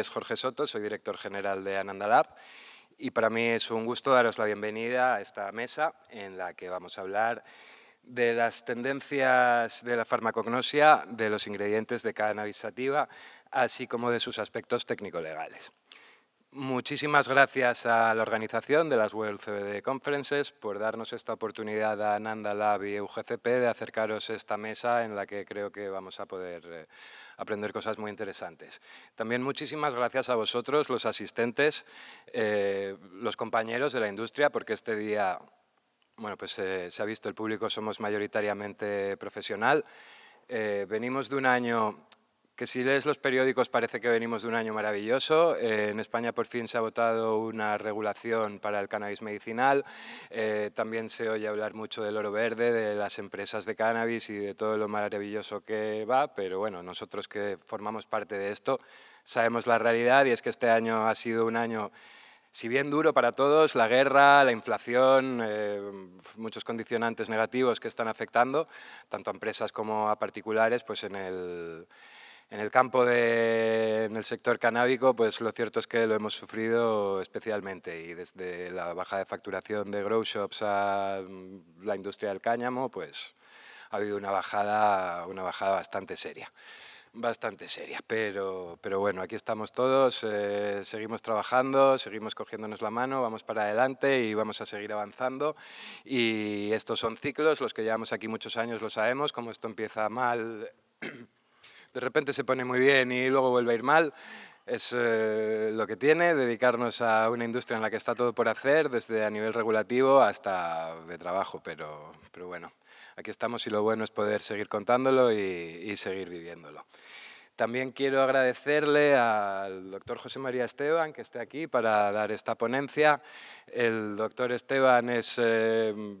es Jorge Soto, soy director general de Lab y para mí es un gusto daros la bienvenida a esta mesa en la que vamos a hablar de las tendencias de la farmacognosia, de los ingredientes de cada navisativa, así como de sus aspectos técnico-legales. Muchísimas gracias a la organización de las World CBD Conferences por darnos esta oportunidad a Nanda Lab y e UGCP de acercaros a esta mesa en la que creo que vamos a poder eh, aprender cosas muy interesantes. También muchísimas gracias a vosotros, los asistentes, eh, los compañeros de la industria, porque este día bueno, pues, eh, se ha visto, el público somos mayoritariamente profesional. venimos de un año que si lees los periódicos parece que venimos de un año maravilloso. Eh, en España por fin se ha votado una regulación para el cannabis medicinal. Eh, también se oye hablar mucho del oro verde, de las empresas de cannabis y de todo lo maravilloso que va, pero bueno, nosotros que formamos parte de esto sabemos la realidad y es que este año ha sido un año si bien duro para todos, la guerra, la inflación, eh, muchos condicionantes negativos que están afectando tanto a empresas como a particulares, pues en el, en el campo de, en el sector canábico, pues lo cierto es que lo hemos sufrido especialmente y desde la baja de facturación de grow shops a mm, la industria del cáñamo, pues ha habido una bajada, una bajada bastante seria. Bastante seria, pero, pero bueno, aquí estamos todos, eh, seguimos trabajando, seguimos cogiéndonos la mano, vamos para adelante y vamos a seguir avanzando. Y estos son ciclos, los que llevamos aquí muchos años lo sabemos, como esto empieza mal de repente se pone muy bien y luego vuelve a ir mal. Es eh, lo que tiene dedicarnos a una industria en la que está todo por hacer, desde a nivel regulativo hasta de trabajo, pero, pero bueno, aquí estamos y lo bueno es poder seguir contándolo y, seguir viviéndolo. También quiero agradecerle al doctor José María Esteban que esté aquí para dar esta ponencia. El doctor Esteban es... Eh,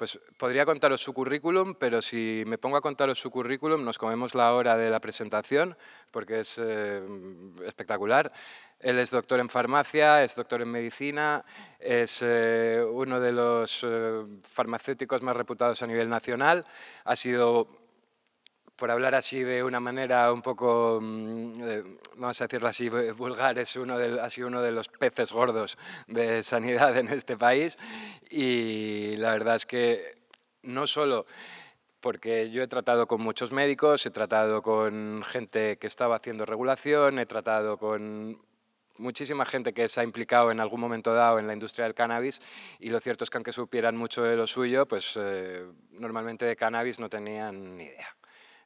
pues podría contaros su currículum, pero si me pongo a contaros su currículum nos comemos la hora de la presentación porque es eh, espectacular. Él es doctor en farmacia, es doctor en medicina, es eh, uno de los eh, farmacéuticos más reputados a nivel nacional, ha sido por hablar así de una manera un poco, mm, eh, vamos a decirlo así, vulgar, es uno de, ha sido uno de los peces gordos de sanidad en este país y la verdad es que no solo porque yo he tratado con muchos médicos, he tratado con gente que estaba haciendo regulación, he tratado con muchísima gente que se ha implicado en algún momento dado en la industria del cannabis y lo cierto es que aunque supieran mucho de lo suyo, pues eh, normalmente de cannabis no tenían ni idea.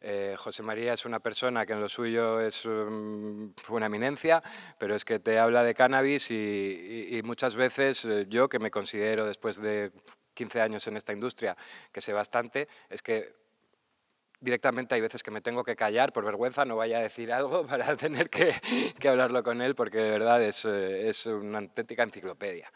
Eh, José María es una persona que en lo suyo es mm, una eminencia, pero es que te habla de cannabis y, muchas veces eh, yo, que me considero después de 15 años en esta industria, que sé bastante, es que directamente hay veces que me tengo que callar por vergüenza, no vaya a decir algo para tener que, hablarlo con él, porque de verdad es, eh, es una auténtica enciclopedia.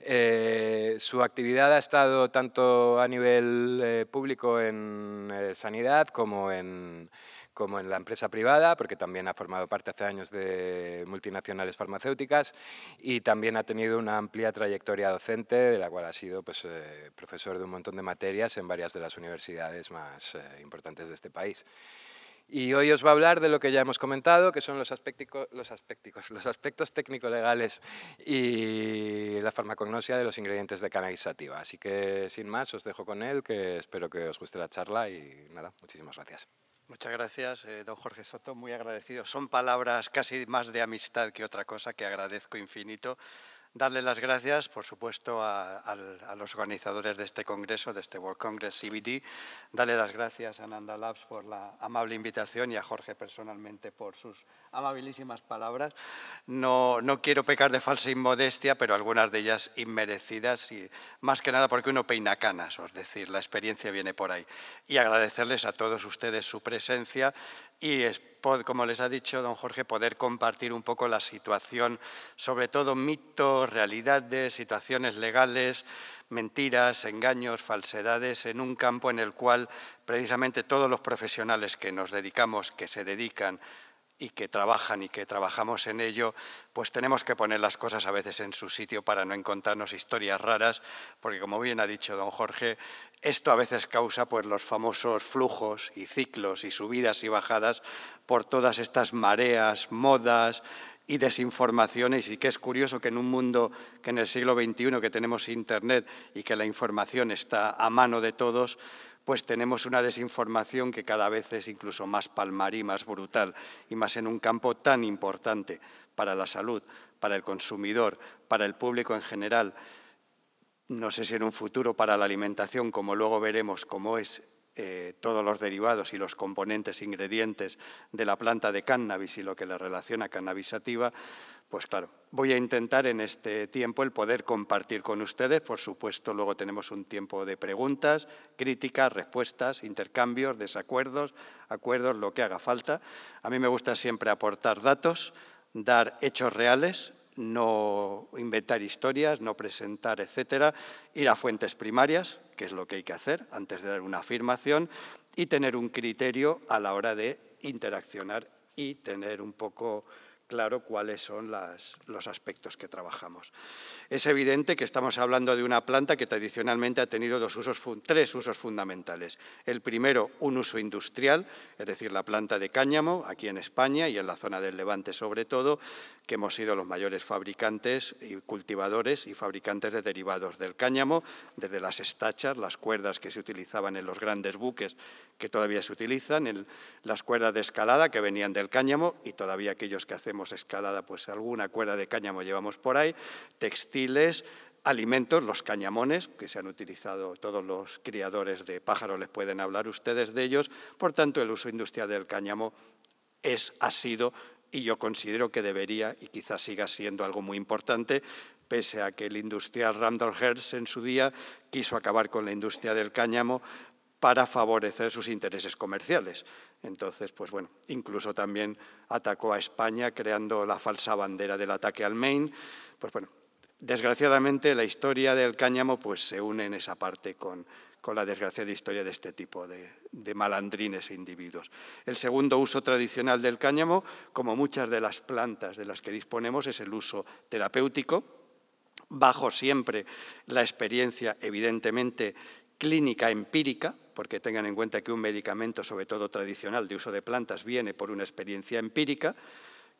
Eh, su actividad ha estado tanto a nivel eh, público en eh, sanidad como en, como en la empresa privada, porque también ha formado parte hace años de multinacionales farmacéuticas y también ha tenido una amplia trayectoria docente, de la cual ha sido pues, profesor de un montón de materias en varias de las universidades más importantes de este país. Y hoy os va a hablar de lo que ya hemos comentado, que son los, los, los aspectos técnico-legales y la farmacognosia de los ingredientes de cannabis sativa. Así que, sin más, os dejo con él, que espero que os guste la charla y nada, muchísimas gracias. Muchas gracias, eh, don Jorge Soto, muy agradecido. Son palabras casi más de amistad que otra cosa, que agradezco infinito darle las gracias, por supuesto, a, los organizadores de este congreso, de este World Congress CBD, darle las gracias a Nanda Labs por la amable invitación y a Jorge personalmente por sus amabilísimas palabras. No, no quiero pecar de falsa inmodestia, pero algunas de ellas inmerecidas y más que nada porque uno peina canas, es decir, la experiencia viene por ahí. Y agradecerles a todos ustedes su presencia y como les ha dicho don Jorge, poder compartir un poco la situación, sobre todo mitos, realidades, situaciones legales, mentiras, engaños, falsedades, en un campo en el cual precisamente todos los profesionales que nos dedicamos, que se dedican y que trabajan y que trabajamos en ello, pues tenemos que poner las cosas a veces en su sitio para no encontrarnos historias raras, porque como bien ha dicho don Jorge, esto a veces causa pues los famosos flujos y ciclos y subidas y bajadas por todas estas mareas, modas, y desinformaciones y que es curioso que en un mundo que en el siglo XXI que tenemos Internet y que la información está a mano de todos, pues tenemos una desinformación que cada vez es incluso más palmarí, más brutal, y más en un campo tan importante para la salud, para el consumidor, para el público en general. No sé si en un futuro para la alimentación, como luego veremos cómo es eh, todos los derivados y los componentes ingredientes de la planta de cannabis y lo que le relaciona cannabisativa, pues claro, voy a intentar en este tiempo el poder compartir con ustedes. Por supuesto, luego tenemos un tiempo de preguntas, críticas, respuestas, intercambios, desacuerdos, acuerdos, lo que haga falta. A mí me gusta siempre aportar datos, dar hechos reales, no inventar historias, no presentar, etcétera, ir a fuentes primarias, que es lo que hay que hacer antes de dar una afirmación, y tener un criterio a la hora de interaccionar y tener un poco claro cuáles son los aspectos que trabajamos. Es evidente que estamos hablando de una planta que tradicionalmente ha tenido dos usos, tres usos fundamentales. El primero, un uso industrial, es decir, la planta de cáñamo, aquí en España y en la zona del Levante sobre todo, que hemos sido los mayores fabricantes y cultivadores y fabricantes de derivados del cáñamo, desde las estachas, las cuerdas que se utilizaban en los grandes buques que todavía se utilizan, las cuerdas de escalada que venían del cáñamo y todavía aquellos que hacemos hemos escalada, pues alguna cuerda de cáñamo llevamos por ahí, textiles, alimentos, los cañamones, que se han utilizado, todos los criadores de pájaros les pueden hablar ustedes de ellos, por tanto el uso industrial del cáñamo es, ha sido y yo considero que debería y quizás siga siendo algo muy importante, pese a que el industrial Randall Hearst en su día quiso acabar con la industria del cáñamo para favorecer sus intereses comerciales. Entonces, pues bueno, incluso también atacó a España creando la falsa bandera del ataque al Maine. Pues bueno, desgraciadamente la historia del cáñamo pues se une en esa parte con, la desgraciada historia de este tipo de, de, malandrines e individuos. El segundo uso tradicional del cáñamo, como muchas de las plantas de las que disponemos, es el uso terapéutico, bajo siempre la experiencia, evidentemente, clínica empírica, porque tengan en cuenta que un medicamento, sobre todo tradicional, de uso de plantas, viene por una experiencia empírica,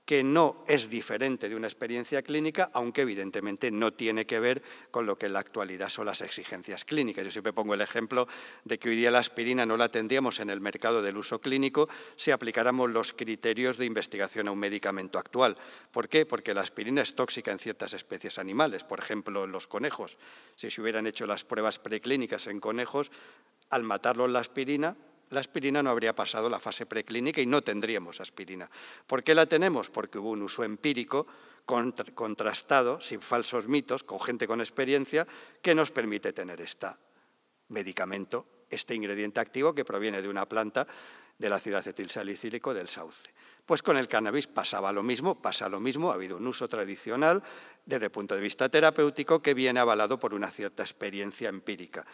que no es diferente de una experiencia clínica, aunque evidentemente no tiene que ver con lo que en la actualidad son las exigencias clínicas. Yo siempre pongo el ejemplo de que hoy día la aspirina no la tendríamos en el mercado del uso clínico si aplicáramos los criterios de investigación a un medicamento actual. ¿Por qué? Porque la aspirina es tóxica en ciertas especies animales, por ejemplo, en los conejos. Si se hubieran hecho las pruebas preclínicas en conejos, al matarlos la aspirina, la aspirina no habría pasado la fase preclínica y no tendríamos aspirina. ¿Por qué la tenemos? Porque hubo un uso empírico contrastado, sin falsos mitos, con gente con experiencia, que nos permite tener este medicamento, este ingrediente activo que proviene de una planta del ácido acetilsalicílico del sauce. Pues con el cannabis pasaba lo mismo, pasa lo mismo, ha habido un uso tradicional desde el punto de vista terapéutico que viene avalado por una cierta experiencia empírica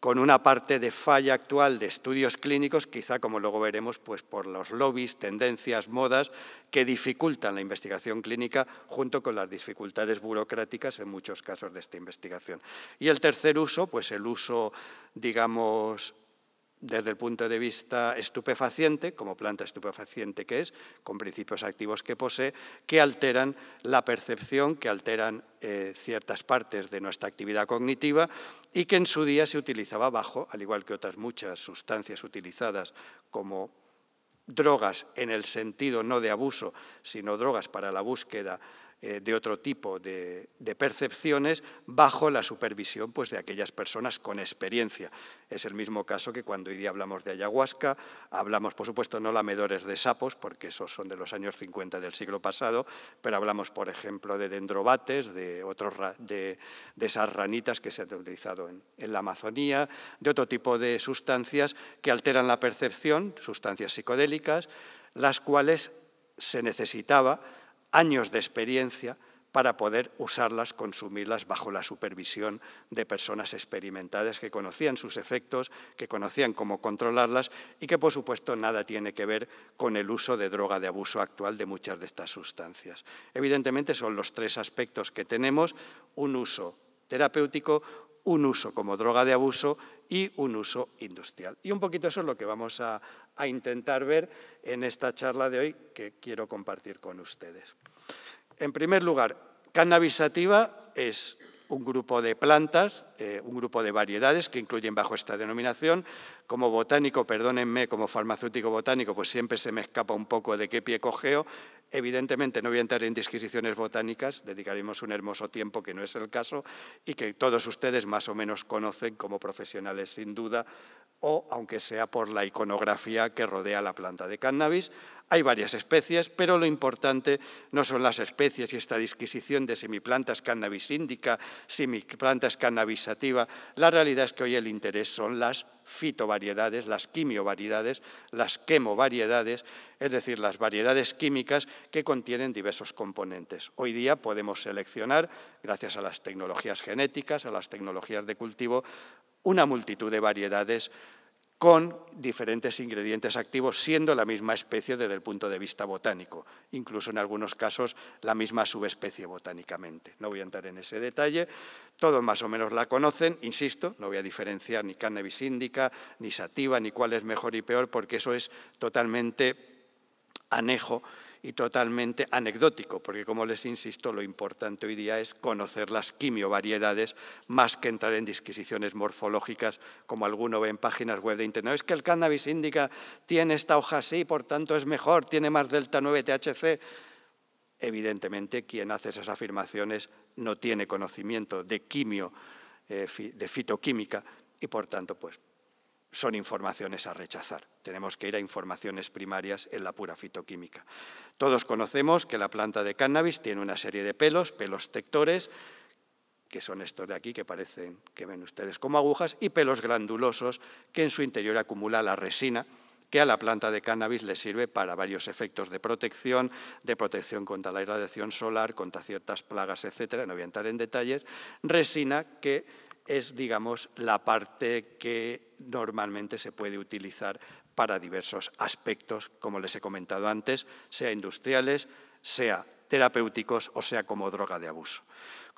con una parte de falla actual de estudios clínicos, quizá como luego veremos, pues por los lobbies, tendencias, modas que dificultan la investigación clínica junto con las dificultades burocráticas en muchos casos de esta investigación. Y el tercer uso, pues el uso, digamos, desde el punto de vista estupefaciente, como planta estupefaciente que es, con principios activos que posee, que alteran la percepción, que alteran eh, ciertas partes de nuestra actividad cognitiva y que en su día se utilizaba bajo, al igual que otras muchas sustancias utilizadas como drogas en el sentido no de abuso, sino drogas para la búsqueda eh, de otro tipo de, percepciones bajo la supervisión pues, de aquellas personas con experiencia. Es el mismo caso que cuando hoy día hablamos de ayahuasca, hablamos, por supuesto, no lamedores de sapos, porque esos son de los años 50 del siglo pasado, pero hablamos, por ejemplo, de dendrobates, de, otros, de, esas ranitas que se han utilizado en la Amazonía, de otro tipo de sustancias que alteran la percepción, sustancias psicodélicas, las cuales se necesitaba años de experiencia para poder usarlas, consumirlas bajo la supervisión de personas experimentadas que conocían sus efectos, que conocían cómo controlarlas y que, por supuesto, nada tiene que ver con el uso de droga de abuso actual de muchas de estas sustancias. Evidentemente, son los tres aspectos que tenemos, un uso terapéutico, un uso como droga de abuso y un uso industrial. Y un poquito eso es lo que vamos a, intentar ver en esta charla de hoy que quiero compartir con ustedes. En primer lugar, cannabisativa es un grupo de plantas, eh, un grupo de variedades que incluyen bajo esta denominación. Como botánico, perdónenme, como farmacéutico botánico, pues siempre se me escapa un poco de qué pie cogeo. Evidentemente no voy a entrar en disquisiciones botánicas, dedicaremos un hermoso tiempo que no es el caso y que todos ustedes más o menos conocen como profesionales sin duda o aunque sea por la iconografía que rodea la planta de cannabis. Hay varias especies, pero lo importante no son las especies y esta disquisición de semiplantas cannabis índica, semiplantas cannabis sativa. La realidad es que hoy el interés son las fitovariedades, las quimiovariedades, las quemovariedades, es decir, las variedades químicas que contienen diversos componentes. Hoy día podemos seleccionar, gracias a las tecnologías genéticas, a las tecnologías de cultivo, una multitud de variedades con diferentes ingredientes activos, siendo la misma especie desde el punto de vista botánico, incluso en algunos casos la misma subespecie botánicamente. No voy a entrar en ese detalle, todos más o menos la conocen, insisto, no voy a diferenciar ni cannabis índica, ni sativa, ni cuál es mejor y peor, porque eso es totalmente anejo y totalmente anecdótico, porque como les insisto, lo importante hoy día es conocer las quimiovariedades más que entrar en disquisiciones morfológicas, como alguno ve en páginas web de Internet. Es que el cannabis indica tiene esta hoja así, por tanto es mejor, tiene más delta 9-THC. Evidentemente, quien hace esas afirmaciones no tiene conocimiento de quimio, eh, de fitoquímica, y por tanto, pues son informaciones a rechazar. Tenemos que ir a informaciones primarias en la pura fitoquímica. Todos conocemos que la planta de cannabis tiene una serie de pelos, pelos tectores, que son estos de aquí que parecen, que ven ustedes como agujas, y pelos glandulosos que en su interior acumula la resina, que a la planta de cannabis le sirve para varios efectos de protección, de protección contra la irradiación solar, contra ciertas plagas, etcétera, no voy a entrar en detalles, resina que es, digamos, la parte que normalmente se puede utilizar para diversos aspectos, como les he comentado antes, sea industriales, sea terapéuticos o sea como droga de abuso.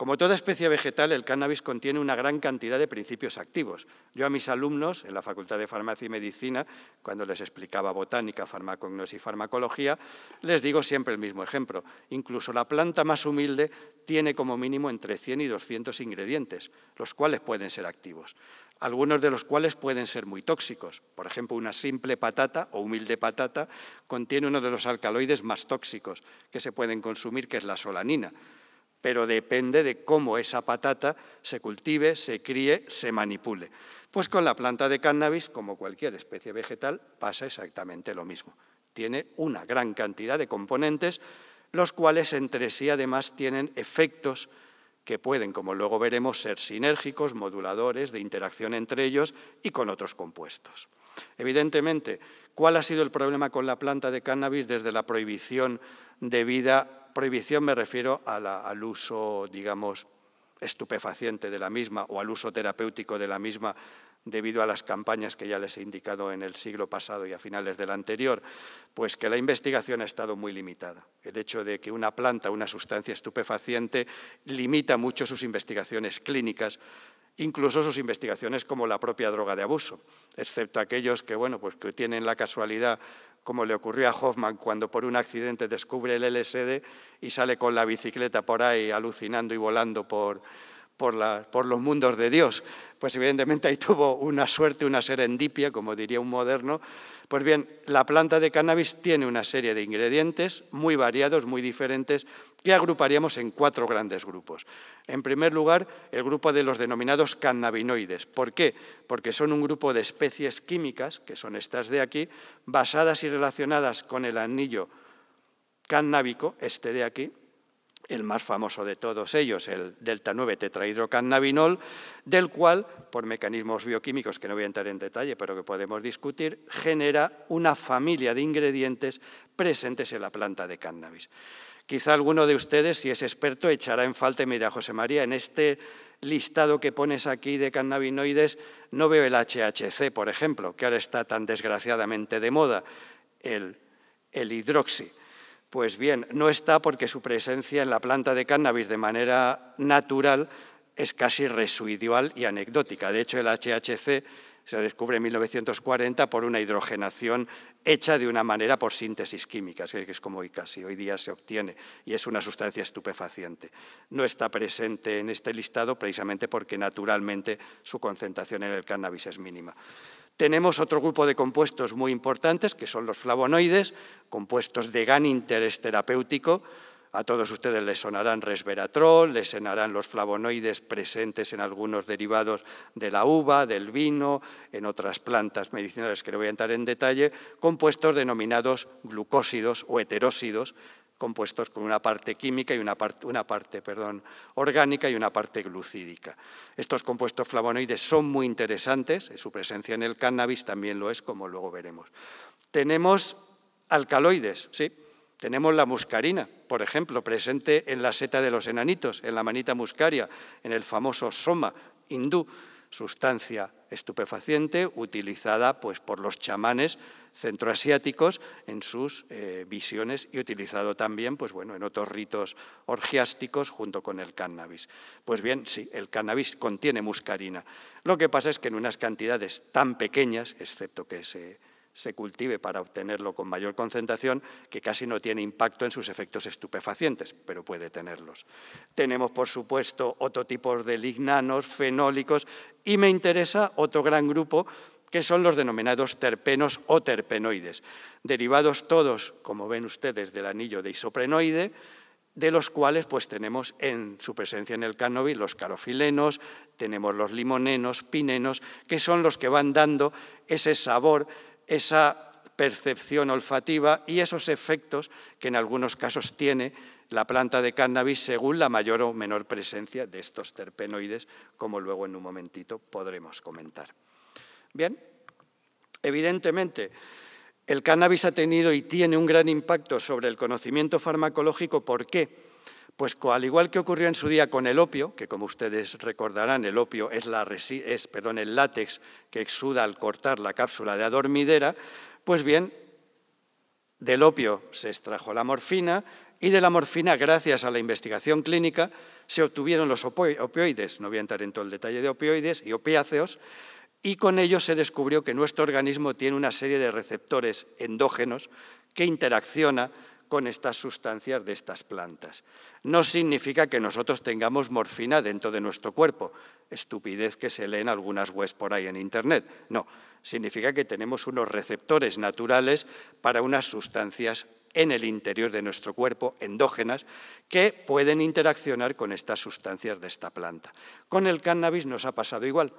Como toda especie vegetal, el cannabis contiene una gran cantidad de principios activos. Yo a mis alumnos en la Facultad de Farmacia y Medicina, cuando les explicaba botánica, farmacognosia y farmacología, les digo siempre el mismo ejemplo. Incluso la planta más humilde tiene como mínimo entre 100 y 200 ingredientes, los cuales pueden ser activos algunos de los cuales pueden ser muy tóxicos. Por ejemplo, una simple patata o humilde patata contiene uno de los alcaloides más tóxicos que se pueden consumir, que es la solanina pero depende de cómo esa patata se cultive, se críe, se manipule. Pues con la planta de cannabis, como cualquier especie vegetal, pasa exactamente lo mismo. Tiene una gran cantidad de componentes, los cuales entre sí además tienen efectos que pueden, como luego veremos, ser sinérgicos, moduladores, de interacción entre ellos y con otros compuestos. Evidentemente, ¿cuál ha sido el problema con la planta de cannabis desde la prohibición de vida prohibición me refiero al uso, digamos, estupefaciente de la misma o al uso terapéutico de la misma debido a las campañas que ya les he indicado en el siglo pasado y a finales del anterior, pues que la investigación ha estado muy limitada. El hecho de que una planta, una sustancia estupefaciente, limita mucho sus investigaciones clínicas incluso sus investigaciones como la propia droga de abuso, excepto aquellos que, bueno, pues que tienen la casualidad, como le ocurrió a Hoffman cuando por un accidente descubre el LSD y sale con la bicicleta por ahí alucinando y volando por, por, los mundos de Dios. Pues evidentemente ahí tuvo una suerte, una serendipia, como diría un moderno. Pues bien, la planta de cannabis tiene una serie de ingredientes muy variados, muy diferentes, que agruparíamos en cuatro grandes grupos. En primer lugar, el grupo de los denominados cannabinoides. ¿Por qué? Porque son un grupo de especies químicas, que son estas de aquí, basadas y relacionadas con el anillo cannábico, este de aquí, el más famoso de todos ellos, el delta 9 tetrahidrocannabinol, del cual, por mecanismos bioquímicos que no voy a entrar en detalle, pero que podemos discutir, genera una familia de ingredientes presentes en la planta de cannabis. Quizá alguno de ustedes, si es experto, echará en falta, mira, José María, en este listado que pones aquí de cannabinoides no veo el HHC, por ejemplo, que ahora está tan desgraciadamente de moda, el, el hidroxi. Pues bien, no está porque su presencia en la planta de cannabis de manera natural es casi residual y anecdótica. De hecho, el HHC se descubre en 1940 por una hidrogenación hecha de una manera por síntesis química, que es como hoy casi hoy día se obtiene, y es una sustancia estupefaciente. No está presente en este listado precisamente porque naturalmente su concentración en el cannabis es mínima. Tenemos otro grupo de compuestos muy importantes, que son los flavonoides, compuestos de gran interés terapéutico. A todos ustedes les sonarán resveratrol, les sonarán los flavonoides presentes en algunos derivados de la uva, del vino, en otras plantas medicinales que no voy a entrar en detalle, compuestos denominados glucósidos o heterósidos, compuestos con una parte química y una parte, perdón, orgánica y una parte glucídica. Estos compuestos flavonoides son muy interesantes, su presencia en el cannabis también lo es, como luego veremos. Tenemos alcaloides, sí, tenemos la muscarina, por ejemplo, presente en la seta de los enanitos, en la manita muscaria, en el famoso soma hindú, sustancia estupefaciente utilizada pues, por los chamanes centroasiáticos en sus eh, visiones y utilizado también pues bueno, en otros ritos orgiásticos junto con el cannabis. Pues bien, sí, el cannabis contiene muscarina. Lo que pasa es que en unas cantidades tan pequeñas, excepto que se se cultive para obtenerlo con mayor concentración, que casi no tiene impacto en sus efectos estupefacientes, pero puede tenerlos. Tenemos, por supuesto, otro tipo de lignanos, fenólicos, y me interesa otro gran grupo que son los denominados terpenos o terpenoides, derivados todos, como ven ustedes, del anillo de isoprenoide, de los cuales pues tenemos en su presencia en el cannabis los carofilenos, tenemos los limonenos, pinenos, que son los que van dando ese sabor, esa percepción olfativa y esos efectos que en algunos casos tiene la planta de cannabis según la mayor o menor presencia de estos terpenoides, como luego en un momentito podremos comentar. Bien, evidentemente, el cannabis ha tenido y tiene un gran impacto sobre el conocimiento farmacológico. ¿Por qué? Pues al igual que ocurrió en su día con el opio, que como ustedes recordarán, el opio es, la el látex que exuda al cortar la cápsula de adormidera, pues bien, del opio se extrajo la morfina y de la morfina, gracias a la investigación clínica, se obtuvieron los opioides, no voy a entrar en todo el detalle de opioides y opiáceos, y con ello se descubrió que nuestro organismo tiene una serie de receptores endógenos que interacciona con estas sustancias de estas plantas. No significa que nosotros tengamos morfina dentro de nuestro cuerpo, estupidez que se leen algunas webs por ahí en Internet. No, significa que tenemos unos receptores naturales para unas sustancias en el interior de nuestro cuerpo, endógenas, que pueden interaccionar con estas sustancias de esta planta. Con el cannabis nos ha pasado igual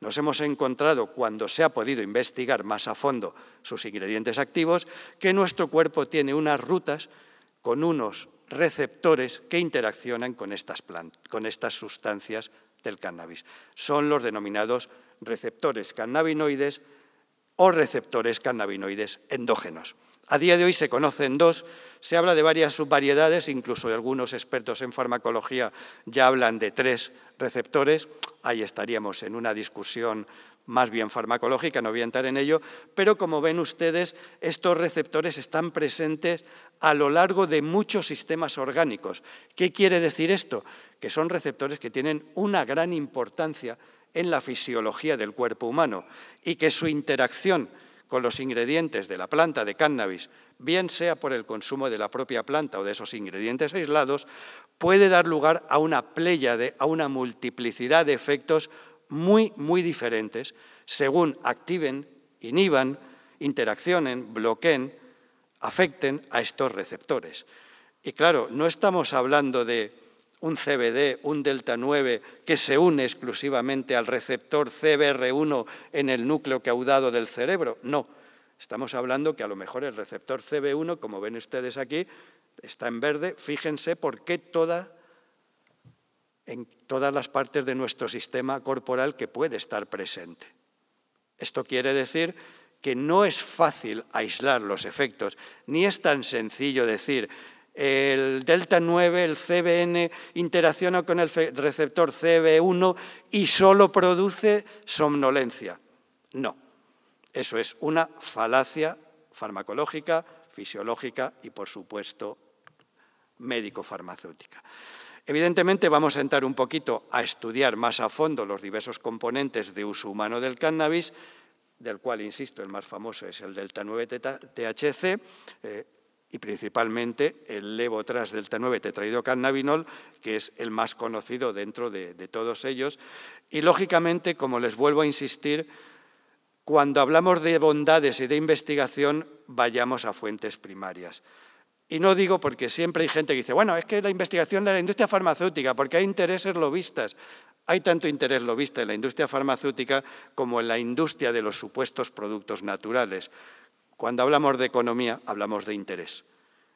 nos hemos encontrado, cuando se ha podido investigar más a fondo sus ingredientes activos, que nuestro cuerpo tiene unas rutas con unos receptores que interaccionan con estas, sustancias del cannabis. Son los denominados receptores cannabinoides o receptores cannabinoides endógenos. A día de hoy se conocen dos, se habla de varias subvariedades, incluso algunos expertos en farmacología ya hablan de tres receptores. Ahí estaríamos en una discusión más bien farmacológica, no voy a entrar en ello, pero como ven ustedes, estos receptores están presentes a lo largo de muchos sistemas orgánicos. ¿Qué quiere decir esto? Que son receptores que tienen una gran importancia en la fisiología del cuerpo humano y que su interacción con los ingredientes de la planta de cannabis, bien sea por el consumo de la propia planta o de esos ingredientes aislados, puede dar lugar a una de a una multiplicidad de efectos muy, muy diferentes según activen, inhiban, interaccionen, bloqueen, afecten a estos receptores. Y claro, no estamos hablando de un CBD, un delta 9, que se une exclusivamente al receptor CBR1 en el núcleo caudado del cerebro. No, estamos hablando que a lo mejor el receptor CB1, como ven ustedes aquí, está en verde. Fíjense por qué toda, en todas las partes de nuestro sistema corporal que puede estar presente. Esto quiere decir que no es fácil aislar los efectos, ni es tan sencillo decir el delta 9, el CBN, interacciona con el receptor CB1 y solo produce somnolencia. No, eso es una falacia farmacológica, fisiológica y, por supuesto, médico-farmacéutica. Evidentemente vamos a entrar un poquito a estudiar más a fondo los diversos componentes de uso humano del cannabis, del cual, insisto, el más famoso es el delta 9 THC. Eh, y principalmente el levotras delta 9 tetraidocannabinol, que es el más conocido dentro de, de todos ellos. Y lógicamente, como les vuelvo a insistir, cuando hablamos de bondades y de investigación, vayamos a fuentes primarias. Y no digo porque siempre hay gente que dice, bueno, es que la investigación de la industria farmacéutica, porque hay intereses lobistas. Hay tanto interés lobista en la industria farmacéutica como en la industria de los supuestos productos naturales. Cuando hablamos de economía, hablamos de interés.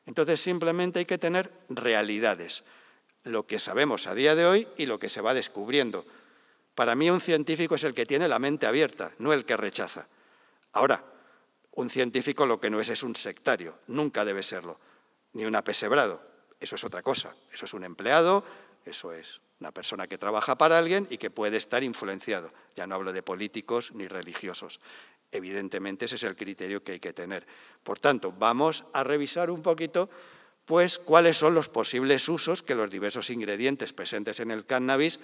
Entonces, simplemente hay que tener realidades, lo que sabemos a día de hoy y lo que se va descubriendo. Para mí un científico es el que tiene la mente abierta, no el que rechaza. Ahora, un científico lo que no es es un sectario, nunca debe serlo, ni un apesebrado, eso es otra cosa, eso es un empleado, eso es una persona que trabaja para alguien y que puede estar influenciado. Ya no hablo de políticos ni religiosos. Evidentemente ese es el criterio que hay que tener. Por tanto, vamos a revisar un poquito pues cuáles son los posibles usos que los diversos ingredientes presentes en el cannabis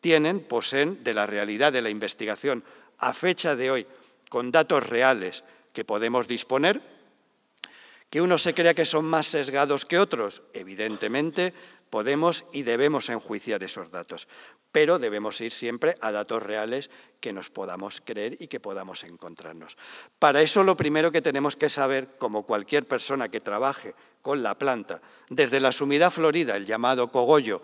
tienen, poseen de la realidad de la investigación a fecha de hoy, con datos reales que podemos disponer, que uno se crea que son más sesgados que otros, evidentemente Podemos y debemos enjuiciar esos datos, pero debemos ir siempre a datos reales que nos podamos creer y que podamos encontrarnos. Para eso lo primero que tenemos que saber, como cualquier persona que trabaje con la planta, desde la sumida florida, el llamado cogollo,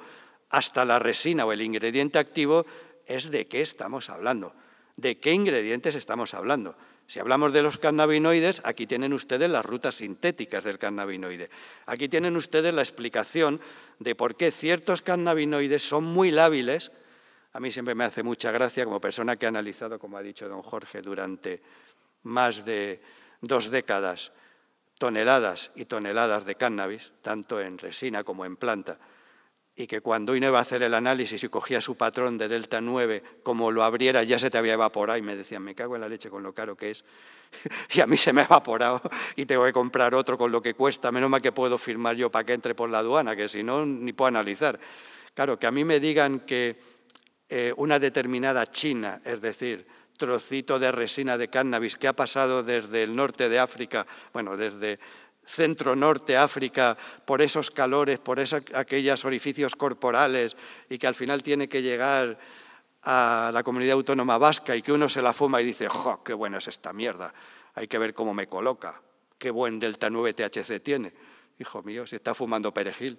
hasta la resina o el ingrediente activo, es de qué estamos hablando, de qué ingredientes estamos hablando si hablamos de los cannabinoides, aquí tienen ustedes las rutas sintéticas del cannabinoide. Aquí tienen ustedes la explicación de por qué ciertos cannabinoides son muy lábiles. A mí siempre me hace mucha gracia, como persona que ha analizado, como ha dicho don Jorge, durante más de dos décadas, toneladas y toneladas de cannabis, tanto en resina como en planta y que cuando uno iba a hacer el análisis y cogía su patrón de delta 9, como lo abriera ya se te había evaporado y me decían, me cago en la leche con lo caro que es. y a mí se me ha evaporado y tengo que comprar otro con lo que cuesta, menos mal que puedo firmar yo para que entre por la aduana, que si no, ni puedo analizar. Claro, que a mí me digan que eh, una determinada China, es decir, trocito de resina de cannabis que ha pasado desde el norte de África, bueno, desde centro norte África por esos calores, por aquellos orificios corporales y que al final tiene que llegar a la comunidad autónoma vasca y que uno se la fuma y dice, ¡jo, qué buena es esta mierda! Hay que ver cómo me coloca, qué buen delta 9 THC tiene. Hijo mío, si está fumando perejil.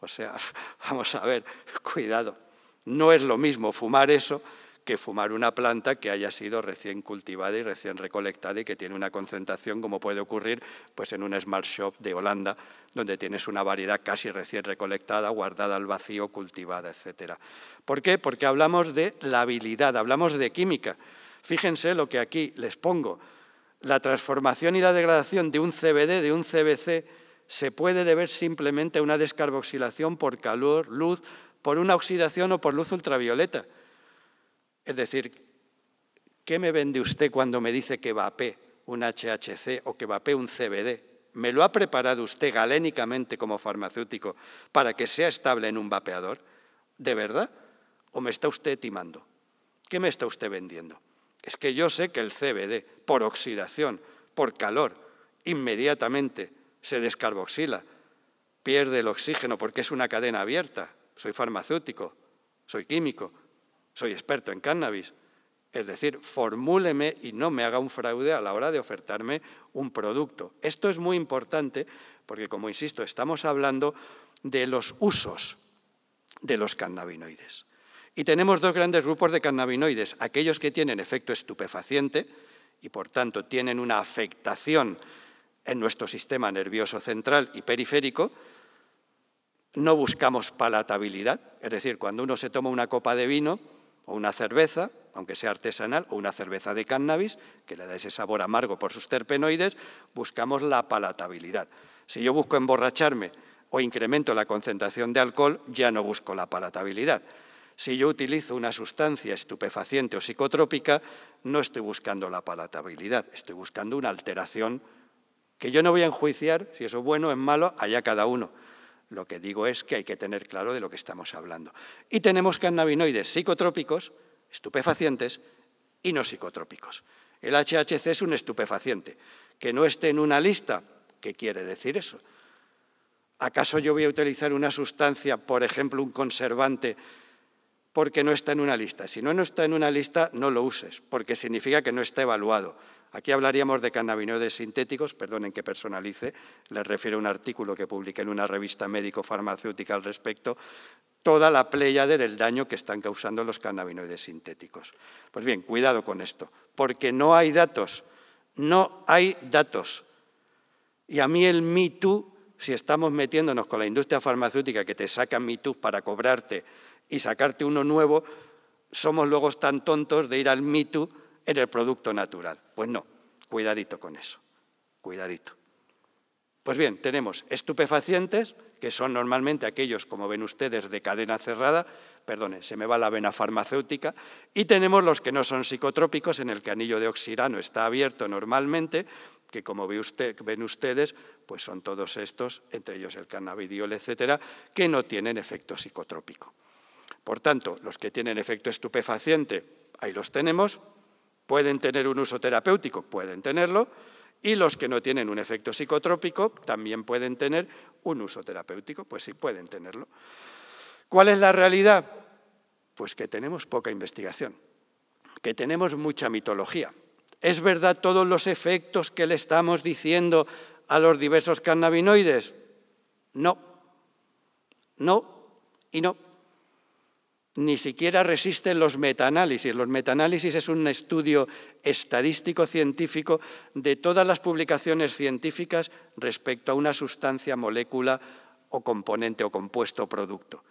O sea, vamos a ver, cuidado. No es lo mismo fumar eso que fumar una planta que haya sido recién cultivada y recién recolectada y que tiene una concentración, como puede ocurrir pues en un smart shop de Holanda, donde tienes una variedad casi recién recolectada, guardada al vacío, cultivada, etc. ¿Por qué? Porque hablamos de la habilidad, hablamos de química. Fíjense lo que aquí les pongo. La transformación y la degradación de un CBD, de un CBC, se puede deber simplemente a una descarboxilación por calor, luz, por una oxidación o por luz ultravioleta. Es decir, ¿qué me vende usted cuando me dice que vape un HHC o que vape un CBD? ¿Me lo ha preparado usted galénicamente como farmacéutico para que sea estable en un vapeador? ¿De verdad? ¿O me está usted timando? ¿Qué me está usted vendiendo? Es que yo sé que el CBD, por oxidación, por calor, inmediatamente se descarboxila, pierde el oxígeno porque es una cadena abierta. Soy farmacéutico, soy químico, soy experto en cannabis. Es decir, formúleme y no me haga un fraude a la hora de ofertarme un producto. Esto es muy importante porque, como insisto, estamos hablando de los usos de los cannabinoides. Y tenemos dos grandes grupos de cannabinoides, aquellos que tienen efecto estupefaciente y, por tanto, tienen una afectación en nuestro sistema nervioso central y periférico, no buscamos palatabilidad, es decir, cuando uno se toma una copa de vino, o una cerveza, aunque sea artesanal, o una cerveza de cannabis, que le da ese sabor amargo por sus terpenoides, buscamos la palatabilidad. Si yo busco emborracharme o incremento la concentración de alcohol, ya no busco la palatabilidad. Si yo utilizo una sustancia estupefaciente o psicotrópica, no estoy buscando la palatabilidad, estoy buscando una alteración que yo no voy a enjuiciar si eso es bueno o es malo, allá cada uno. Lo que digo es que hay que tener claro de lo que estamos hablando. Y tenemos cannabinoides psicotrópicos, estupefacientes, y no psicotrópicos. El HHC es un estupefaciente. Que no esté en una lista, ¿qué quiere decir eso? ¿Acaso yo voy a utilizar una sustancia, por ejemplo, un conservante, porque no está en una lista? Si no, no está en una lista, no lo uses, porque significa que no está evaluado Aquí hablaríamos de cannabinoides sintéticos, perdonen que personalice, les refiero a un artículo que publiqué en una revista médico-farmacéutica al respecto, toda la pléyade del daño que están causando los cannabinoides sintéticos. Pues bien, cuidado con esto, porque no hay datos, no hay datos. Y a mí el MeToo, si estamos metiéndonos con la industria farmacéutica que te saca MeToo para cobrarte y sacarte uno nuevo, somos luego tan tontos de ir al MeToo en el producto natural. Pues no, cuidadito con eso, cuidadito. Pues bien, tenemos estupefacientes, que son normalmente aquellos, como ven ustedes, de cadena cerrada, perdone, se me va la vena farmacéutica, y tenemos los que no son psicotrópicos, en el que anillo de oxirano está abierto normalmente, que como usted, ven ustedes, pues son todos estos, entre ellos el cannabidiol, etcétera, que no tienen efecto psicotrópico. Por tanto, los que tienen efecto estupefaciente, ahí los tenemos, Pueden tener un uso terapéutico, pueden tenerlo, y los que no tienen un efecto psicotrópico también pueden tener un uso terapéutico, pues sí, pueden tenerlo. ¿Cuál es la realidad? Pues que tenemos poca investigación, que tenemos mucha mitología. ¿Es verdad todos los efectos que le estamos diciendo a los diversos cannabinoides? No, no y no ni siquiera resisten los metaanálisis. Los metaanálisis es un estudio estadístico científico de todas las publicaciones científicas respecto a una sustancia, molécula o componente o compuesto o producto.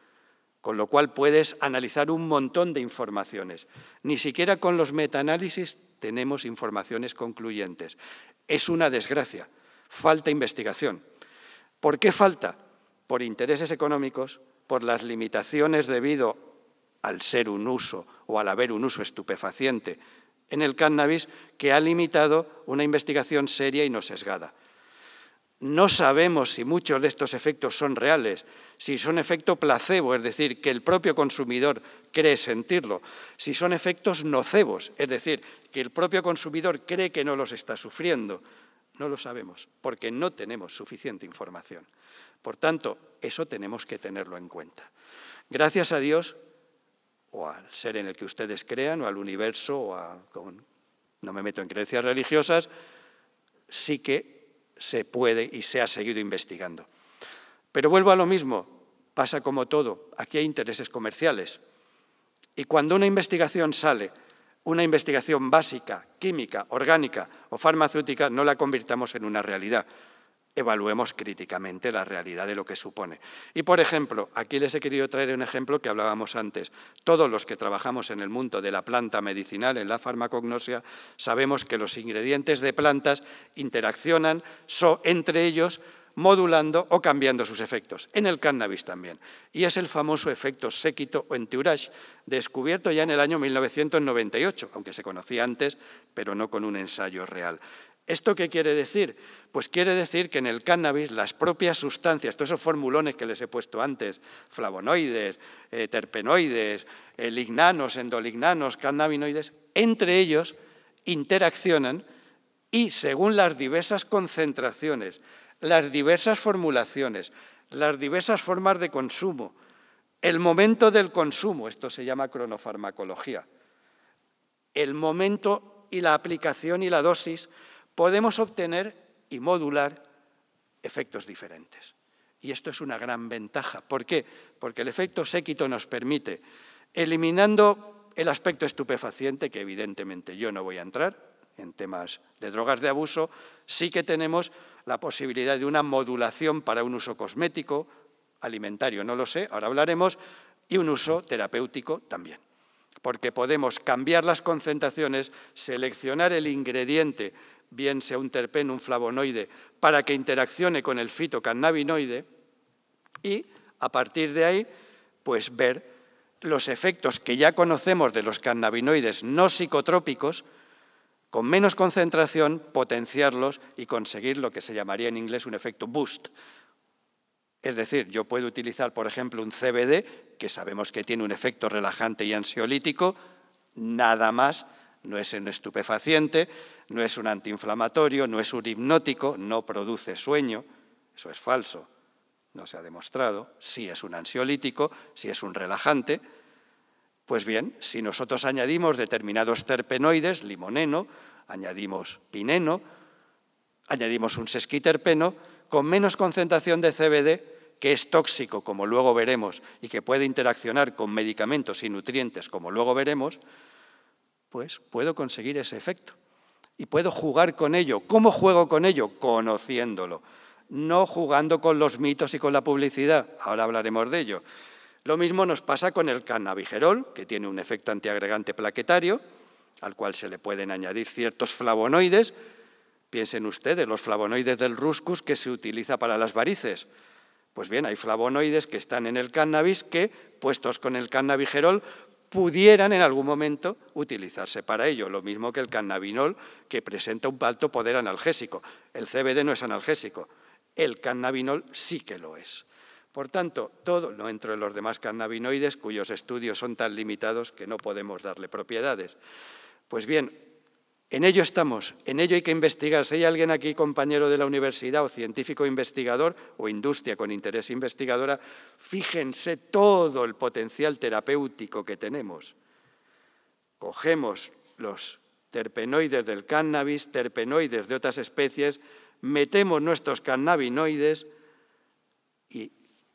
Con lo cual puedes analizar un montón de informaciones. Ni siquiera con los metaanálisis tenemos informaciones concluyentes. Es una desgracia. Falta investigación. ¿Por qué falta? Por intereses económicos, por las limitaciones debido al ser un uso o al haber un uso estupefaciente en el cannabis que ha limitado una investigación seria y no sesgada. No sabemos si muchos de estos efectos son reales, si son efecto placebo, es decir, que el propio consumidor cree sentirlo, si son efectos nocebos, es decir, que el propio consumidor cree que no los está sufriendo. No lo sabemos, porque no tenemos suficiente información. Por tanto, eso tenemos que tenerlo en cuenta. Gracias a Dios, o al ser en el que ustedes crean, o al universo, o a, no me meto en creencias religiosas, sí que se puede y se ha seguido investigando. Pero vuelvo a lo mismo, pasa como todo, aquí hay intereses comerciales. Y cuando una investigación sale, una investigación básica, química, orgánica o farmacéutica, no la convirtamos en una realidad, evaluemos críticamente la realidad de lo que supone. Y, por ejemplo, aquí les he querido traer un ejemplo que hablábamos antes. Todos los que trabajamos en el mundo de la planta medicinal, en la farmacognosia, sabemos que los ingredientes de plantas interaccionan entre ellos modulando o cambiando sus efectos, en el cannabis también. Y es el famoso efecto séquito o entourage, descubierto ya en el año 1998, aunque se conocía antes, pero no con un ensayo real. ¿Esto qué quiere decir? Pues quiere decir que en el cannabis las propias sustancias, todos esos formulones que les he puesto antes, flavonoides, eh, terpenoides, eh, lignanos, endolignanos, cannabinoides, entre ellos interaccionan y según las diversas concentraciones, las diversas formulaciones, las diversas formas de consumo, el momento del consumo, esto se llama cronofarmacología, el momento y la aplicación y la dosis podemos obtener y modular efectos diferentes. Y esto es una gran ventaja. ¿Por qué? Porque el efecto séquito nos permite, eliminando el aspecto estupefaciente, que evidentemente yo no voy a entrar en temas de drogas de abuso, sí que tenemos la posibilidad de una modulación para un uso cosmético, alimentario, no lo sé, ahora hablaremos, y un uso terapéutico también porque podemos cambiar las concentraciones, seleccionar el ingrediente bien sea un terpeno, un flavonoide, para que interaccione con el fitocannabinoide y a partir de ahí, pues ver los efectos que ya conocemos de los cannabinoides no psicotrópicos, con menos concentración, potenciarlos y conseguir lo que se llamaría en inglés un efecto boost. Es decir, yo puedo utilizar, por ejemplo, un CBD, que sabemos que tiene un efecto relajante y ansiolítico, nada más, no es un estupefaciente, no es un antiinflamatorio, no es un hipnótico, no produce sueño, eso es falso, no se ha demostrado, sí es un ansiolítico, sí es un relajante. Pues bien, si nosotros añadimos determinados terpenoides, limoneno, añadimos pineno, añadimos un sesquiterpeno, con menos concentración de CBD, que es tóxico, como luego veremos, y que puede interaccionar con medicamentos y nutrientes, como luego veremos, pues puedo conseguir ese efecto y puedo jugar con ello. ¿Cómo juego con ello? Conociéndolo, no jugando con los mitos y con la publicidad. Ahora hablaremos de ello. Lo mismo nos pasa con el cannabigerol, que tiene un efecto antiagregante plaquetario, al cual se le pueden añadir ciertos flavonoides. Piensen ustedes, los flavonoides del ruscus que se utiliza para las varices. Pues bien, hay flavonoides que están en el cannabis que, puestos con el cannabigerol, pudieran en algún momento utilizarse para ello, lo mismo que el cannabinol, que presenta un alto poder analgésico. El CBD no es analgésico, el cannabinol sí que lo es. Por tanto, todo, no entro en los demás cannabinoides, cuyos estudios son tan limitados que no podemos darle propiedades. Pues bien, en ello estamos, en ello hay que investigar. Si hay alguien aquí, compañero de la universidad o científico investigador o industria con interés investigadora, fíjense todo el potencial terapéutico que tenemos. Cogemos los terpenoides del cannabis, terpenoides de otras especies, metemos nuestros cannabinoides y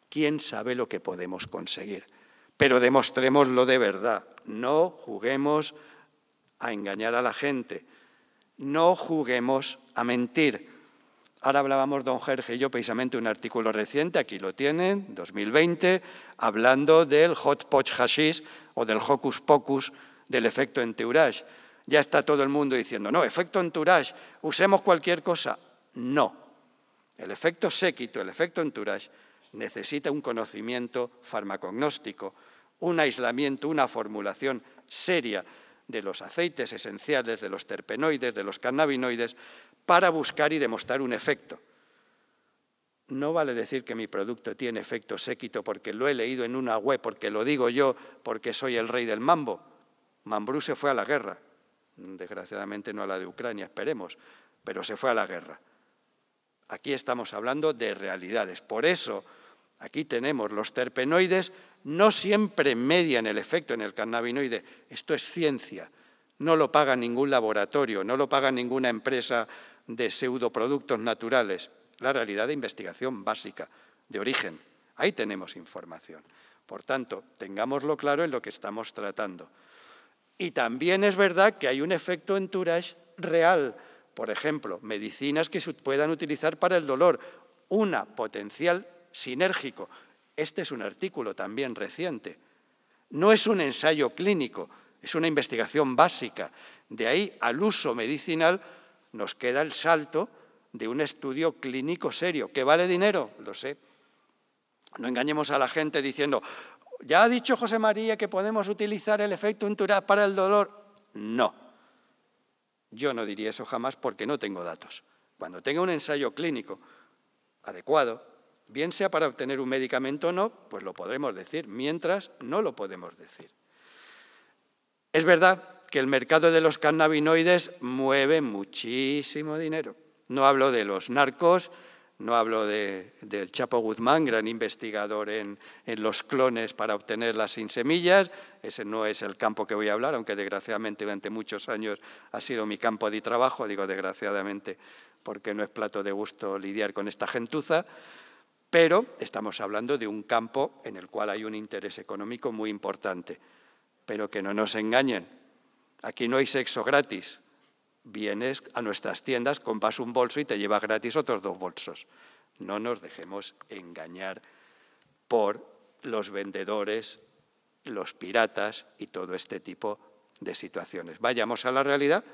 quién sabe lo que podemos conseguir. Pero demostrémoslo de verdad, no juguemos a engañar a la gente. No juguemos a mentir. Ahora hablábamos don Jorge y yo precisamente un artículo reciente, aquí lo tienen, 2020, hablando del hot pot hashish o del hocus pocus del efecto entourage. Ya está todo el mundo diciendo, no, efecto entourage, usemos cualquier cosa. No. El efecto séquito, el efecto entourage, necesita un conocimiento farmacognóstico, un aislamiento, una formulación seria de los aceites esenciales, de los terpenoides, de los cannabinoides, para buscar y demostrar un efecto. No vale decir que mi producto tiene efecto séquito porque lo he leído en una web, porque lo digo yo, porque soy el rey del mambo. Mambrú se fue a la guerra, desgraciadamente no a la de Ucrania, esperemos, pero se fue a la guerra. Aquí estamos hablando de realidades. Por eso Aquí tenemos los terpenoides, no siempre median el efecto en el cannabinoide. Esto es ciencia. No lo paga ningún laboratorio, no lo paga ninguna empresa de pseudoproductos naturales. La realidad de investigación básica, de origen. Ahí tenemos información. Por tanto, tengámoslo claro en lo que estamos tratando. Y también es verdad que hay un efecto entourage real. Por ejemplo, medicinas que se puedan utilizar para el dolor. Una potencial sinérgico. Este es un artículo también reciente. No es un ensayo clínico, es una investigación básica. De ahí al uso medicinal nos queda el salto de un estudio clínico serio. ¿Que vale dinero? Lo sé. No engañemos a la gente diciendo, ya ha dicho José María que podemos utilizar el efecto entura para el dolor. No. Yo no diría eso jamás porque no tengo datos. Cuando tenga un ensayo clínico adecuado, bien sea para obtener un medicamento o no, pues lo podremos decir, mientras no lo podemos decir. Es verdad que el mercado de los cannabinoides mueve muchísimo dinero. No hablo de los narcos, no hablo del Chapo Guzmán, gran investigador en, en los clones para obtenerlas sin semillas. Ese no es el campo que voy a hablar, aunque desgraciadamente durante muchos años ha sido mi campo de trabajo, digo desgraciadamente porque no es plato de gusto lidiar con esta gentuza. Pero estamos hablando de un campo en el cual hay un interés económico muy importante. Pero que no nos engañen, aquí no hay sexo gratis. Vienes a nuestras tiendas, compras un bolso y te llevas gratis otros dos bolsos. No nos dejemos engañar por los vendedores, los piratas y todo este tipo de situaciones. Vayamos a la realidad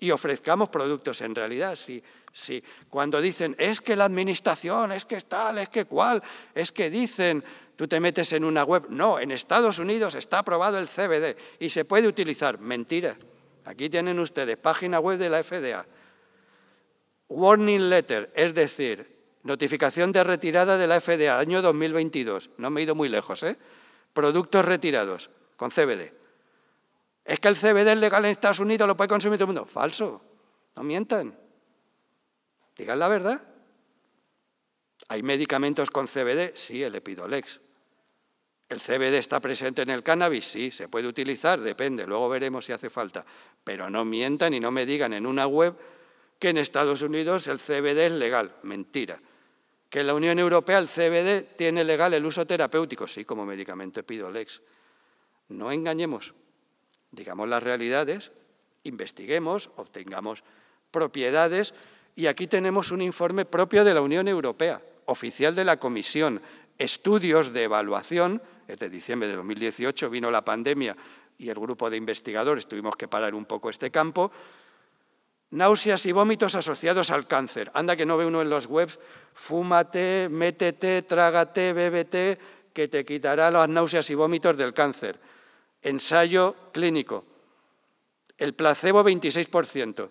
y ofrezcamos productos en realidad. sí sí cuando dicen, es que la administración, es que es tal, es que cual, es que dicen, tú te metes en una web. No, en Estados Unidos está aprobado el CBD y se puede utilizar. Mentira. Aquí tienen ustedes página web de la FDA. Warning letter, es decir, notificación de retirada de la FDA, año 2022. No me he ido muy lejos, ¿eh? Productos retirados con CBD. Es que el CBD es legal en Estados Unidos, lo puede consumir todo el mundo. Falso. No mientan. Digan la verdad. ¿Hay medicamentos con CBD? Sí, el Epidolex. ¿El CBD está presente en el cannabis? Sí, se puede utilizar, depende, luego veremos si hace falta. Pero no mientan y no me digan en una web que en Estados Unidos el CBD es legal. Mentira. Que en la Unión Europea el CBD tiene legal el uso terapéutico, sí, como medicamento Epidolex. No engañemos digamos las realidades, investiguemos, obtengamos propiedades y aquí tenemos un informe propio de la Unión Europea, oficial de la Comisión, estudios de evaluación, desde diciembre de 2018 vino la pandemia y el grupo de investigadores tuvimos que parar un poco este campo, náuseas y vómitos asociados al cáncer. Anda que no ve uno en los webs, fúmate, métete, trágate, bébete, que te quitará las náuseas y vómitos del cáncer. Ensayo clínico. El placebo 26%.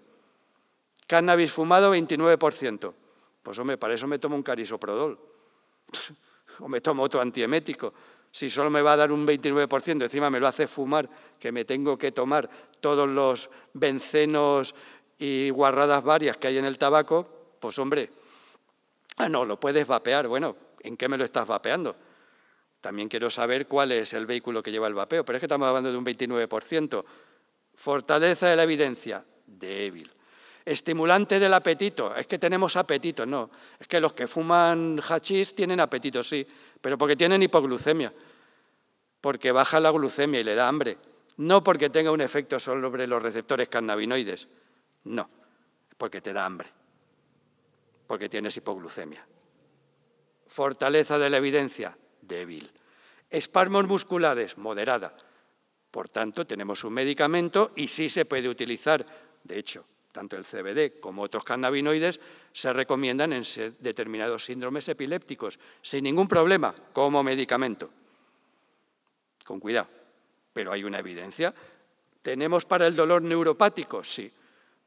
Cannabis fumado 29%. Pues hombre, para eso me tomo un carisoprodol. o me tomo otro antiemético. Si solo me va a dar un 29%, encima me lo hace fumar, que me tengo que tomar todos los bencenos y guarradas varias que hay en el tabaco, pues hombre, ah, no, lo puedes vapear. Bueno, ¿en qué me lo estás vapeando? También quiero saber cuál es el vehículo que lleva el vapeo, pero es que estamos hablando de un 29%. Fortaleza de la evidencia, débil. Estimulante del apetito, es que tenemos apetito, no. Es que los que fuman hachís tienen apetito, sí, pero porque tienen hipoglucemia, porque baja la glucemia y le da hambre, no porque tenga un efecto sobre los receptores cannabinoides, no, porque te da hambre, porque tienes hipoglucemia. Fortaleza de la evidencia, débil. Esparmos musculares, moderada. Por tanto, tenemos un medicamento y sí se puede utilizar. De hecho, tanto el CBD como otros cannabinoides se recomiendan en determinados síndromes epilépticos, sin ningún problema, como medicamento. Con cuidado. Pero hay una evidencia. ¿Tenemos para el dolor neuropático? Sí.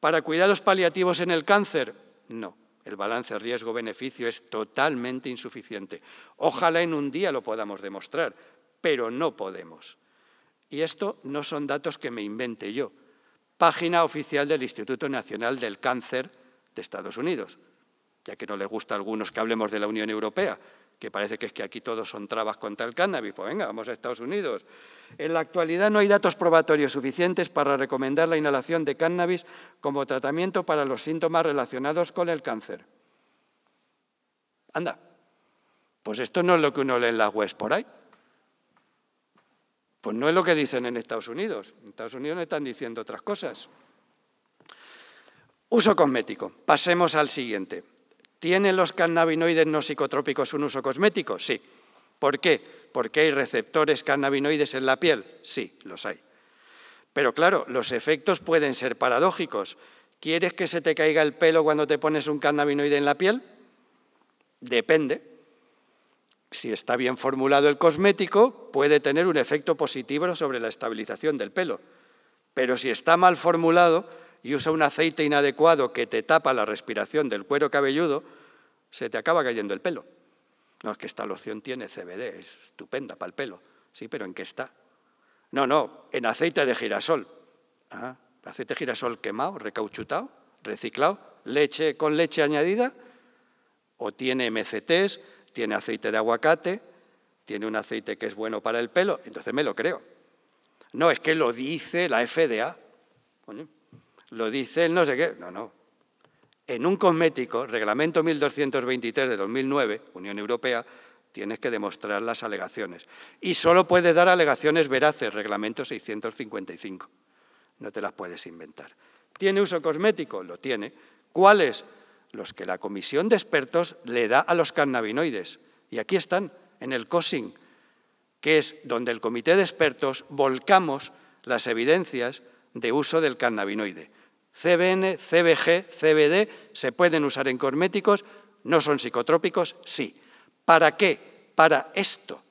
¿Para cuidados paliativos en el cáncer? No. El balance riesgo-beneficio es totalmente insuficiente. Ojalá en un día lo podamos demostrar, pero no podemos. Y esto no son datos que me invente yo. Página oficial del Instituto Nacional del Cáncer de Estados Unidos, ya que no le gusta a algunos que hablemos de la Unión Europea, que parece que es que aquí todos son trabas contra el cannabis, pues venga, vamos a Estados Unidos. En la actualidad no hay datos probatorios suficientes para recomendar la inhalación de cannabis como tratamiento para los síntomas relacionados con el cáncer. Anda, pues esto no es lo que uno lee en las webs por ahí. Pues no es lo que dicen en Estados Unidos. En Estados Unidos están diciendo otras cosas. Uso cosmético. Pasemos al siguiente. ¿Tienen los cannabinoides no psicotrópicos un uso cosmético? Sí. ¿Por qué? Porque hay receptores cannabinoides en la piel. Sí, los hay. Pero claro, los efectos pueden ser paradójicos. ¿Quieres que se te caiga el pelo cuando te pones un cannabinoide en la piel? Depende. Si está bien formulado el cosmético, puede tener un efecto positivo sobre la estabilización del pelo. Pero si está mal formulado, y usa un aceite inadecuado que te tapa la respiración del cuero cabelludo, se te acaba cayendo el pelo. No, es que esta loción tiene CBD, es estupenda para el pelo. Sí, pero ¿en qué está? No, no, en aceite de girasol. Ah, aceite de girasol quemado, recauchutado, reciclado, leche con leche añadida, o tiene MCTs, tiene aceite de aguacate, tiene un aceite que es bueno para el pelo, entonces me lo creo. No, es que lo dice la FDA lo dice el no sé qué. No, no. En un cosmético, Reglamento 1223 de 2009, Unión Europea, tienes que demostrar las alegaciones. Y solo puedes dar alegaciones veraces, Reglamento 655. No te las puedes inventar. ¿Tiene uso cosmético? Lo tiene. ¿Cuáles? Los que la comisión de expertos le da a los cannabinoides. Y aquí están, en el COSIN, que es donde el comité de expertos volcamos las evidencias de uso del cannabinoide. CBN, CBG, CBD, se pueden usar en cosméticos, no son psicotrópicos, sí. ¿Para qué? Para esto.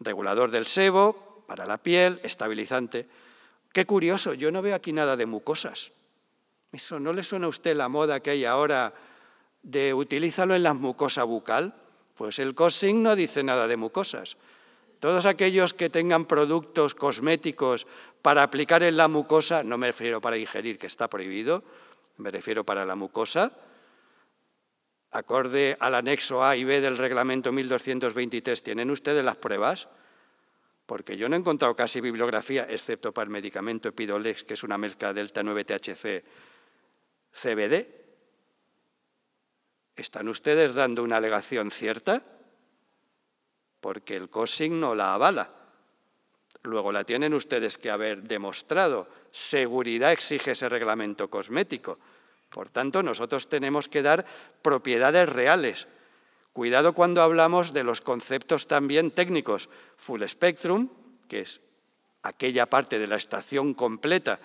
Regulador del sebo, para la piel, estabilizante. Qué curioso, yo no veo aquí nada de mucosas. no le suena a usted la moda que hay ahora de utilizarlo en la mucosa bucal? Pues el cosing no dice nada de mucosas. Todos aquellos que tengan productos cosméticos para aplicar en la mucosa, no me refiero para ingerir, que está prohibido, me refiero para la mucosa, acorde al anexo A y B del reglamento 1223, ¿tienen ustedes las pruebas? Porque yo no he encontrado casi bibliografía, excepto para el medicamento Epidolex, que es una mezcla delta 9-THC CBD. ¿Están ustedes dando una alegación cierta? porque el no la avala. Luego la tienen ustedes que haber demostrado. Seguridad exige ese reglamento cosmético. Por tanto, nosotros tenemos que dar propiedades reales. Cuidado cuando hablamos de los conceptos también técnicos. Full spectrum, que es aquella parte de la estación completa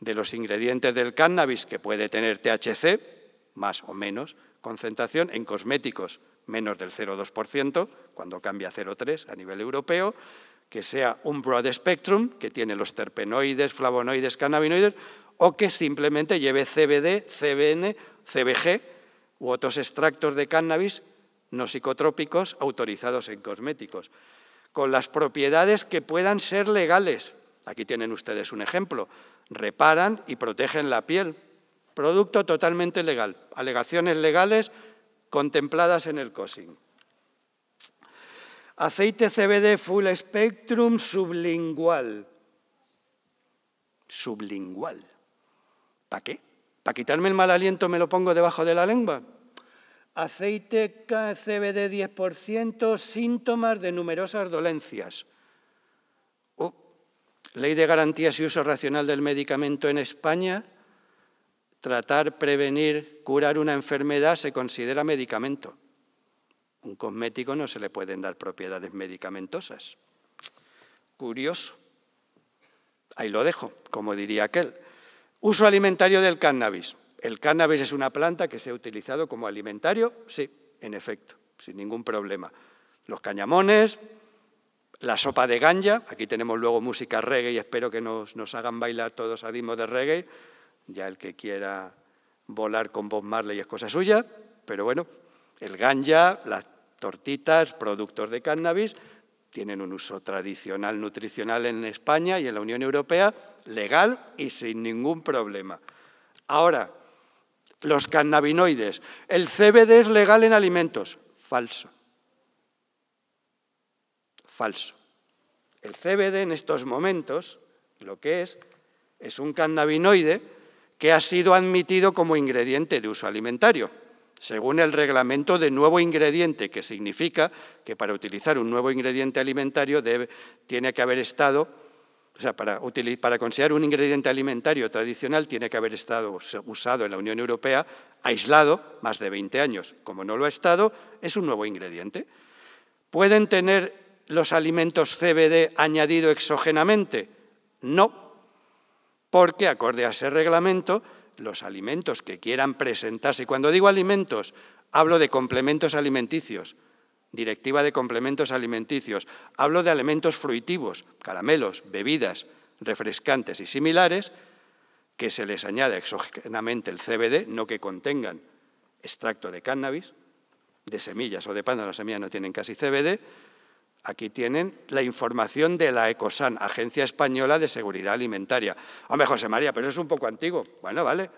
de los ingredientes del cannabis que puede tener THC, más o menos concentración, en cosméticos menos del 0,2%, cuando cambia a 0,3 a nivel europeo, que sea un broad spectrum, que tiene los terpenoides, flavonoides, cannabinoides, o que simplemente lleve CBD, CBN, CBG u otros extractos de cannabis no psicotrópicos autorizados en cosméticos, con las propiedades que puedan ser legales. Aquí tienen ustedes un ejemplo. Reparan y protegen la piel. Producto totalmente legal. Alegaciones legales contempladas en el COSIN. Aceite CBD Full Spectrum sublingual. Sublingual. ¿Para qué? ¿Para quitarme el mal aliento me lo pongo debajo de la lengua? Aceite CBD 10%, síntomas de numerosas dolencias. Oh, ley de garantías y uso racional del medicamento en España. Tratar, prevenir, curar una enfermedad se considera medicamento. Un cosmético no se le pueden dar propiedades medicamentosas. Curioso. Ahí lo dejo, como diría aquel. Uso alimentario del cannabis. ¿El cannabis es una planta que se ha utilizado como alimentario? Sí, en efecto, sin ningún problema. Los cañamones, la sopa de ganja, aquí tenemos luego música reggae y espero que nos, hagan bailar todos a ritmo de reggae, ya el que quiera volar con Bob Marley es cosa suya, pero bueno, el ganja, las tortitas, productos de cannabis, tienen un uso tradicional nutricional en España y en la Unión Europea, legal y sin ningún problema. Ahora, los cannabinoides. El CBD es legal en alimentos. Falso. Falso. El CBD en estos momentos, lo que es, es un cannabinoide que ha sido admitido como ingrediente de uso alimentario según el reglamento de nuevo ingrediente, que significa que para utilizar un nuevo ingrediente alimentario tiene que haber estado, o sea, para, para considerar un ingrediente alimentario tradicional tiene que haber estado usado en la Unión Europea aislado más de 20 años. Como no lo ha estado, es un nuevo ingrediente. ¿Pueden tener los alimentos CBD añadido exógenamente? No, porque acorde a ese reglamento, los alimentos que quieran presentarse. cuando digo alimentos, hablo de complementos alimenticios, directiva de complementos alimenticios, hablo de alimentos fruitivos, caramelos, bebidas, refrescantes y similares, que se les añade exógenamente el CBD, no que contengan extracto de cannabis, de semillas o de pan. las semillas no tienen casi CBD, Aquí tienen la información de la ECOSAN, Agencia Española de Seguridad Alimentaria. Hombre, José María, pero eso es un poco antiguo. Bueno, vale.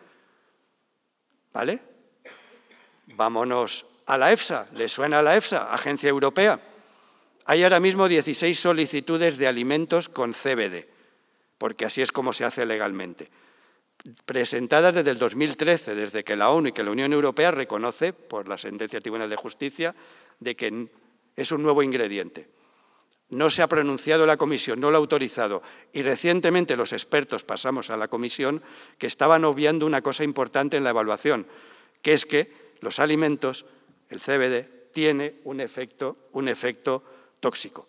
¿Vale? Vámonos a la EFSA. ¿Le suena a la EFSA, Agencia Europea? Hay ahora mismo 16 solicitudes de alimentos con CBD, porque así es como se hace legalmente, presentadas desde el 2013, desde que la ONU y que la Unión Europea reconoce, por la sentencia del Tribunal de Justicia, de que es un nuevo ingrediente. No se ha pronunciado la comisión, no lo ha autorizado. Y recientemente los expertos pasamos a la comisión que estaban obviando una cosa importante en la evaluación, que es que los alimentos, el CBD, tiene un efecto, un efecto tóxico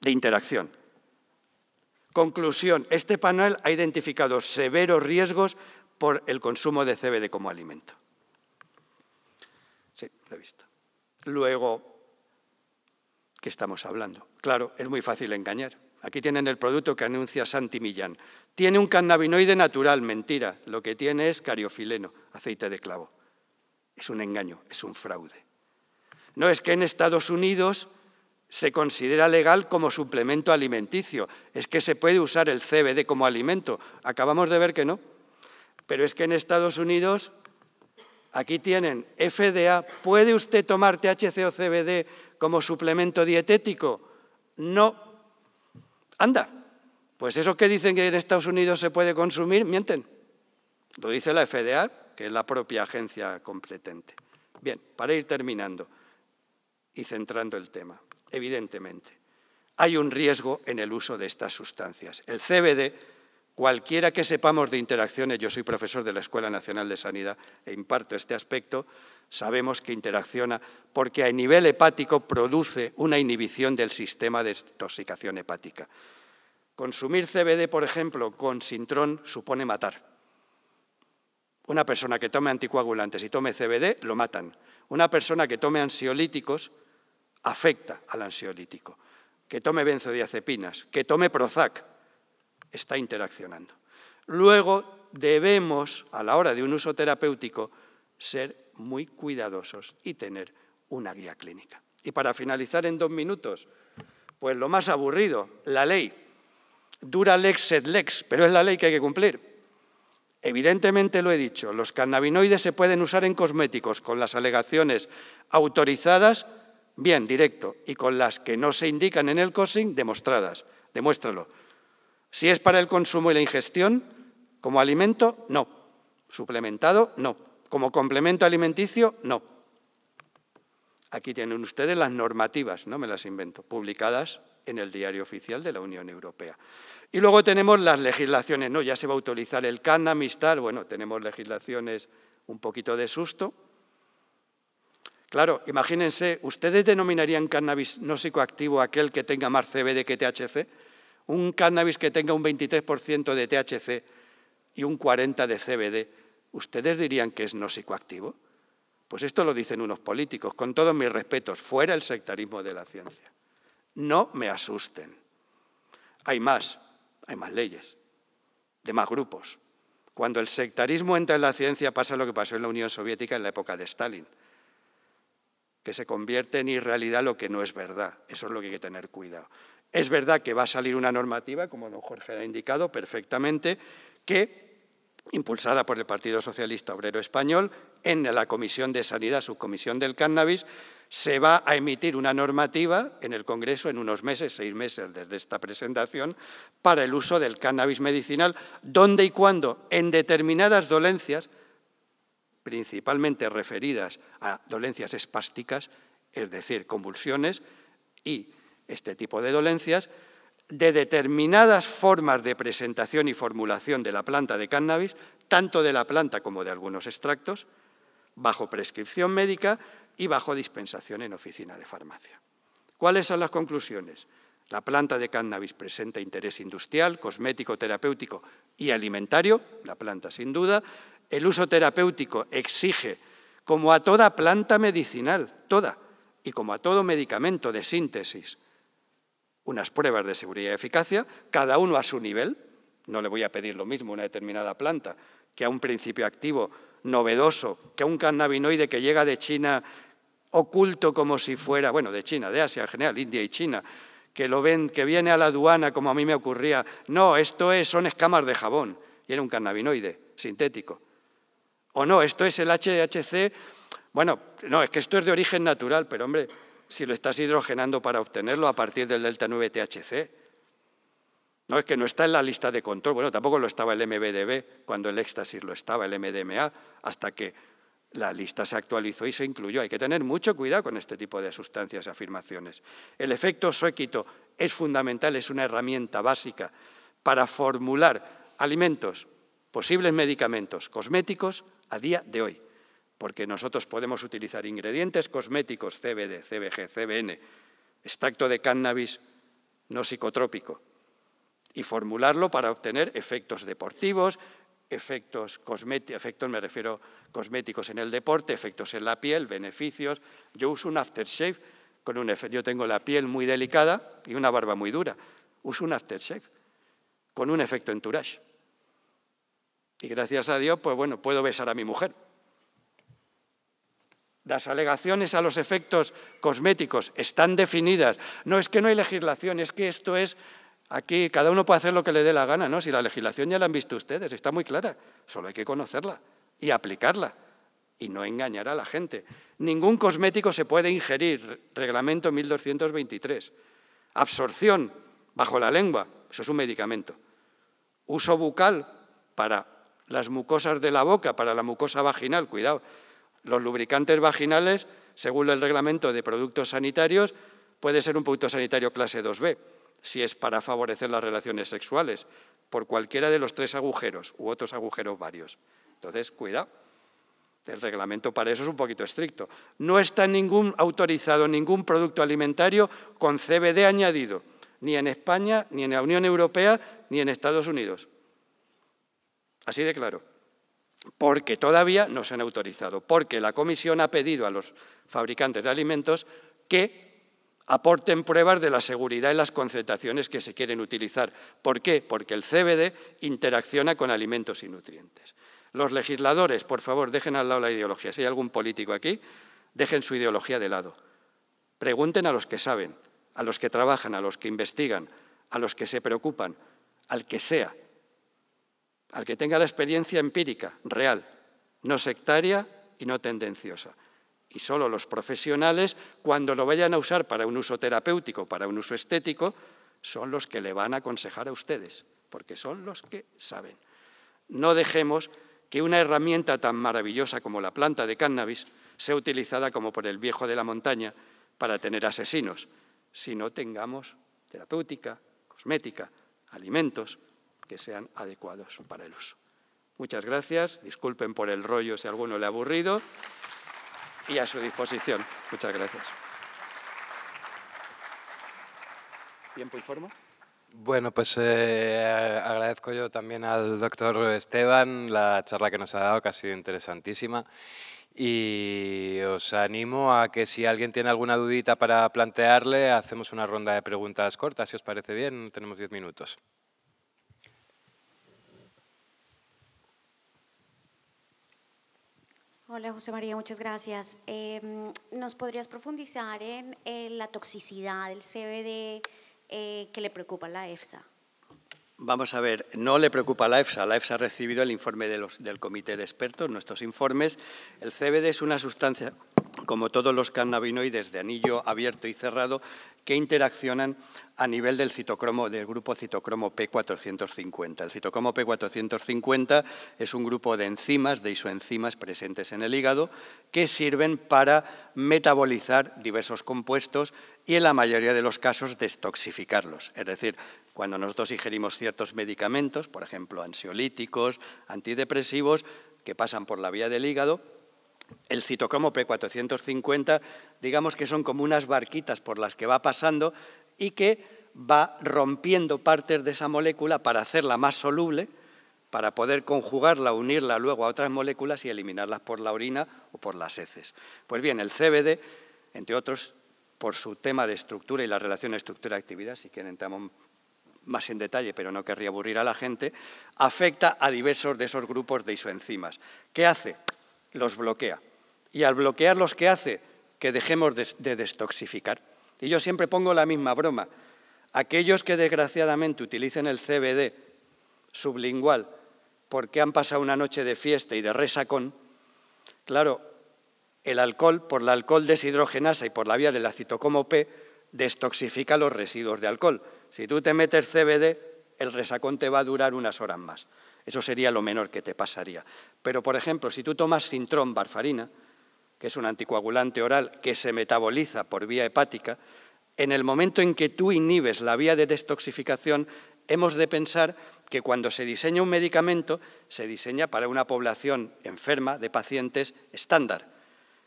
de interacción. Conclusión, este panel ha identificado severos riesgos por el consumo de CBD como alimento. Sí, lo he visto. Luego, estamos hablando. Claro, es muy fácil engañar. Aquí tienen el producto que anuncia Santi Millán. Tiene un cannabinoide natural, mentira. Lo que tiene es cariofileno, aceite de clavo. Es un engaño, es un fraude. No es que en Estados Unidos se considera legal como suplemento alimenticio. Es que se puede usar el CBD como alimento. Acabamos de ver que no. Pero es que en Estados Unidos, aquí tienen FDA, ¿puede usted tomar THC o CBD como suplemento dietético. No. Anda. Pues eso que dicen que en Estados Unidos se puede consumir, mienten. Lo dice la FDA, que es la propia agencia competente. Bien, para ir terminando y centrando el tema, evidentemente, hay un riesgo en el uso de estas sustancias. El CBD, cualquiera que sepamos de interacciones, yo soy profesor de la Escuela Nacional de Sanidad e imparto este aspecto, sabemos que interacciona porque a nivel hepático produce una inhibición del sistema de intoxicación hepática. Consumir CBD, por ejemplo, con sintrón supone matar. Una persona que tome anticoagulantes y tome CBD, lo matan. Una persona que tome ansiolíticos, afecta al ansiolítico. Que tome benzodiazepinas, que tome Prozac, está interaccionando. Luego debemos, a la hora de un uso terapéutico, ser muy cuidadosos y tener una guía clínica. Y para finalizar en dos minutos, pues lo más aburrido, la ley. Dura lex sed lex, pero es la ley que hay que cumplir. Evidentemente lo he dicho, los cannabinoides se pueden usar en cosméticos con las alegaciones autorizadas, bien, directo, y con las que no se indican en el COSING, demostradas. Demuéstralo. Si es para el consumo y la ingestión, como alimento, no. Suplementado, no. Como complemento alimenticio, no. Aquí tienen ustedes las normativas, no me las invento, publicadas en el Diario Oficial de la Unión Europea. Y luego tenemos las legislaciones, no, ya se va a utilizar el cannabis, tal, bueno, tenemos legislaciones un poquito de susto. Claro, imagínense, ¿ustedes denominarían cannabis no psicoactivo aquel que tenga más CBD que THC? Un cannabis que tenga un 23% de THC y un 40% de CBD ¿ustedes dirían que es no psicoactivo? Pues esto lo dicen unos políticos, con todos mis respetos, fuera el sectarismo de la ciencia. No me asusten. Hay más, hay más leyes, de más grupos. Cuando el sectarismo entra en la ciencia pasa lo que pasó en la Unión Soviética en la época de Stalin, que se convierte en irrealidad lo que no es verdad. Eso es lo que hay que tener cuidado. Es verdad que va a salir una normativa, como don Jorge ha indicado perfectamente, que impulsada por el Partido Socialista Obrero Español, en la Comisión de Sanidad, subcomisión del cannabis, se va a emitir una normativa en el Congreso en unos meses, seis meses desde esta presentación, para el uso del cannabis medicinal, donde y cuando en determinadas dolencias, principalmente referidas a dolencias espásticas, es decir, convulsiones y este tipo de dolencias, de determinadas formas de presentación y formulación de la planta de cannabis, tanto de la planta como de algunos extractos, bajo prescripción médica y bajo dispensación en oficina de farmacia. ¿Cuáles son las conclusiones? La planta de cannabis presenta interés industrial, cosmético, terapéutico y alimentario, la planta sin duda. El uso terapéutico exige, como a toda planta medicinal, toda, y como a todo medicamento de síntesis, unas pruebas de seguridad y eficacia, cada uno a su nivel. No le voy a pedir lo mismo a una determinada planta que a un principio activo novedoso, que a un cannabinoide que llega de China oculto como si fuera, bueno, de China, de Asia en general, India y China, que lo ven, que viene a la aduana como a mí me ocurría. No, esto es, son escamas de jabón y era un cannabinoide sintético. O no, esto es el HHC. Bueno, no, es que esto es de origen natural, pero hombre, si lo estás hidrogenando para obtenerlo a partir del delta 9 THC. No es que no está en la lista de control, bueno, tampoco lo estaba el MBDB cuando el éxtasis lo estaba, el MDMA, hasta que la lista se actualizó y se incluyó. Hay que tener mucho cuidado con este tipo de sustancias y afirmaciones. El efecto suéquito es fundamental, es una herramienta básica para formular alimentos, posibles medicamentos cosméticos a día de hoy porque nosotros podemos utilizar ingredientes cosméticos, CBD, CBG, CBN, extracto de cannabis no psicotrópico, y formularlo para obtener efectos deportivos, efectos cosméticos, me refiero cosméticos en el deporte, efectos en la piel, beneficios. Yo uso un aftershave con un efecto. yo tengo la piel muy delicada y una barba muy dura. Uso un aftershave con un efecto entourage. Y gracias a Dios, pues bueno, puedo besar a mi mujer las alegaciones a los efectos cosméticos están definidas. No es que no hay legislación, es que esto es aquí, cada uno puede hacer lo que le dé la gana, ¿no? Si la legislación ya la han visto ustedes, está muy clara, solo hay que conocerla y aplicarla y no engañar a la gente. Ningún cosmético se puede ingerir, reglamento 1223. Absorción bajo la lengua, eso es un medicamento. Uso bucal para las mucosas de la boca, para la mucosa vaginal, cuidado, los lubricantes vaginales, según el reglamento de productos sanitarios, puede ser un producto sanitario clase 2B, si es para favorecer las relaciones sexuales, por cualquiera de los tres agujeros u otros agujeros varios. Entonces, cuidado. El reglamento para eso es un poquito estricto. No está ningún autorizado ningún producto alimentario con CBD añadido, ni en España, ni en la Unión Europea, ni en Estados Unidos. Así de claro porque todavía no se han autorizado, porque la Comisión ha pedido a los fabricantes de alimentos que aporten pruebas de la seguridad y las concentraciones que se quieren utilizar. ¿Por qué? Porque el CBD interacciona con alimentos y nutrientes. Los legisladores, por favor, dejen al lado la ideología. Si hay algún político aquí, dejen su ideología de lado. Pregunten a los que saben, a los que trabajan, a los que investigan, a los que se preocupan, al que sea al que tenga la experiencia empírica, real, no sectaria y no tendenciosa. Y solo los profesionales, cuando lo vayan a usar para un uso terapéutico, para un uso estético, son los que le van a aconsejar a ustedes, porque son los que saben. No dejemos que una herramienta tan maravillosa como la planta de cannabis sea utilizada como por el viejo de la montaña para tener asesinos, si no tengamos terapéutica, cosmética, alimentos, que sean adecuados para el uso. Muchas gracias, disculpen por el rollo si a alguno le ha aburrido y a su disposición. Muchas gracias. ¿Tiempo y forma? Bueno, pues eh, agradezco yo también al doctor Esteban la charla que nos ha dado, que ha sido interesantísima. Y os animo a que si alguien tiene alguna dudita para plantearle, hacemos una ronda de preguntas cortas, si os parece bien. Tenemos diez minutos. Hola José María, muchas gracias. Em, ¿Nos podrías profundizar en la toxicidad del CBD eh, que le preocupa a la EFSA? Vamos a ver, no le preocupa a la EFSA. La EFSA ha recibido el informe del comité de expertos, nuestros informes. El CBD es una sustancia como todos los cannabinoides de anillo abierto y cerrado, que interaccionan a nivel del citocromo del grupo citocromo P450. El citocromo P450 es un grupo de enzimas, de isoenzimas presentes en el hígado que sirven para metabolizar diversos compuestos y en la mayoría de los casos destoxificarlos, es decir, cuando nosotros ingerimos ciertos medicamentos, por ejemplo, ansiolíticos, antidepresivos que pasan por la vía del hígado, el citocromo P450, digamos que son como unas barquitas por las que va pasando y que va rompiendo partes de esa molécula para hacerla más soluble, para poder conjugarla, unirla luego a otras moléculas y eliminarlas por la orina o por las heces. Pues bien, el CBD, entre otros, por su tema de estructura y la relación estructura-actividad, si quieren entramos más en detalle, pero no querría aburrir a la gente, afecta a diversos de esos grupos de isoenzimas. ¿Qué hace? los bloquea. Y al bloquearlos, ¿qué hace? Que dejemos de, de destoxificar. Y yo siempre pongo la misma broma. Aquellos que desgraciadamente utilicen el CBD sublingual porque han pasado una noche de fiesta y de resacón, claro, el alcohol, por la alcohol deshidrogenasa y por la vía del acitocomo P, destoxifica los residuos de alcohol. Si tú te metes CBD, el resacón te va a durar unas horas más. Eso sería lo menor que te pasaría. Pero, por ejemplo, si tú tomas sintrón barfarina, que es un anticoagulante oral que se metaboliza por vía hepática, en el momento en que tú inhibes la vía de destoxificación, hemos de pensar que cuando se diseña un medicamento, se diseña para una población enferma de pacientes estándar,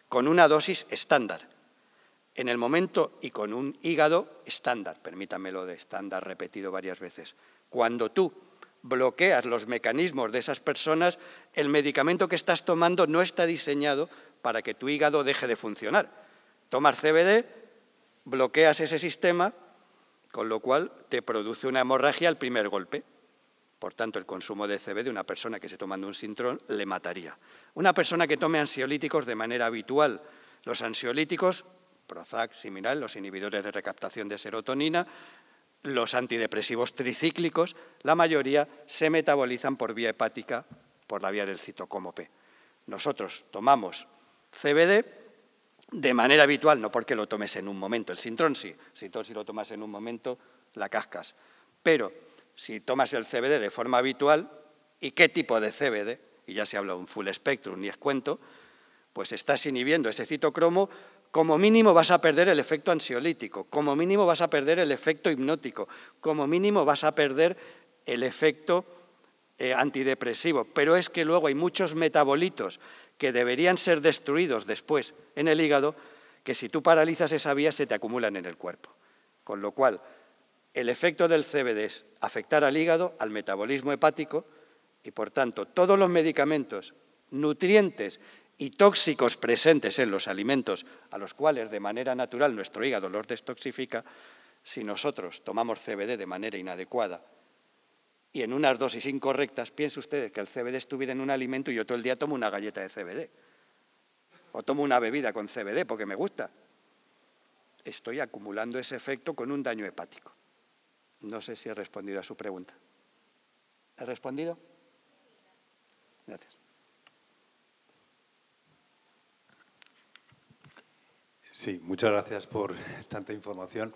con una dosis estándar. En el momento y con un hígado estándar, Permítamelo de estándar repetido varias veces. Cuando tú bloqueas los mecanismos de esas personas, el medicamento que estás tomando no está diseñado para que tu hígado deje de funcionar. Tomas CBD, bloqueas ese sistema, con lo cual te produce una hemorragia al primer golpe. Por tanto, el consumo de CBD de una persona que se tomando un sintrón le mataría. Una persona que tome ansiolíticos de manera habitual, los ansiolíticos, Prozac, similar, los inhibidores de recaptación de serotonina, los antidepresivos tricíclicos, la mayoría se metabolizan por vía hepática, por la vía del citocromo P. Nosotros tomamos CBD de manera habitual, no porque lo tomes en un momento, el sintrón sí, si lo tomas en un momento, la cascas. Pero si tomas el CBD de forma habitual, ¿y qué tipo de CBD? Y ya se habla de un full spectrum, ni es cuento, pues estás inhibiendo ese citocromo como mínimo vas a perder el efecto ansiolítico, como mínimo vas a perder el efecto hipnótico, como mínimo vas a perder el efecto eh, antidepresivo. Pero es que luego hay muchos metabolitos que deberían ser destruidos después en el hígado, que si tú paralizas esa vía se te acumulan en el cuerpo. Con lo cual, el efecto del CBD es afectar al hígado, al metabolismo hepático, y por tanto todos los medicamentos, nutrientes y tóxicos presentes en los alimentos, a los cuales de manera natural nuestro hígado los destoxifica, si nosotros tomamos CBD de manera inadecuada y en unas dosis incorrectas, piense usted que el CBD estuviera en un alimento y yo todo el día tomo una galleta de CBD o tomo una bebida con CBD porque me gusta. Estoy acumulando ese efecto con un daño hepático. No sé si he respondido a su pregunta. ¿He respondido? Gracias. Sí, muchas gracias por tanta información.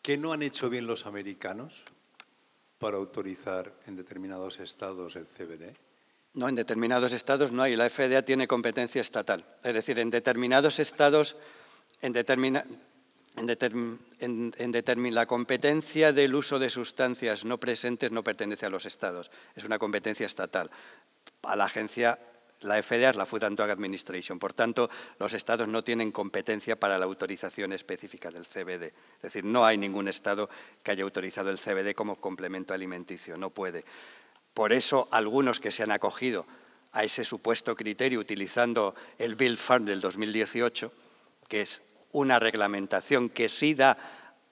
¿Qué no han hecho bien los americanos para autorizar en determinados estados el CBD? No, en determinados estados no hay. La FDA tiene competencia estatal. Es decir, en determinados estados, en, la competencia del uso de sustancias no presentes no pertenece a los estados. Es una competencia estatal. A la agencia la FDA es la Food and Drug Administration. Por tanto, los estados no tienen competencia para la autorización específica del CBD. Es decir, no hay ningún estado que haya autorizado el CBD como complemento alimenticio. No puede. Por eso, algunos que se han acogido a ese supuesto criterio utilizando el Bill Farm del 2018, que es una reglamentación que sí da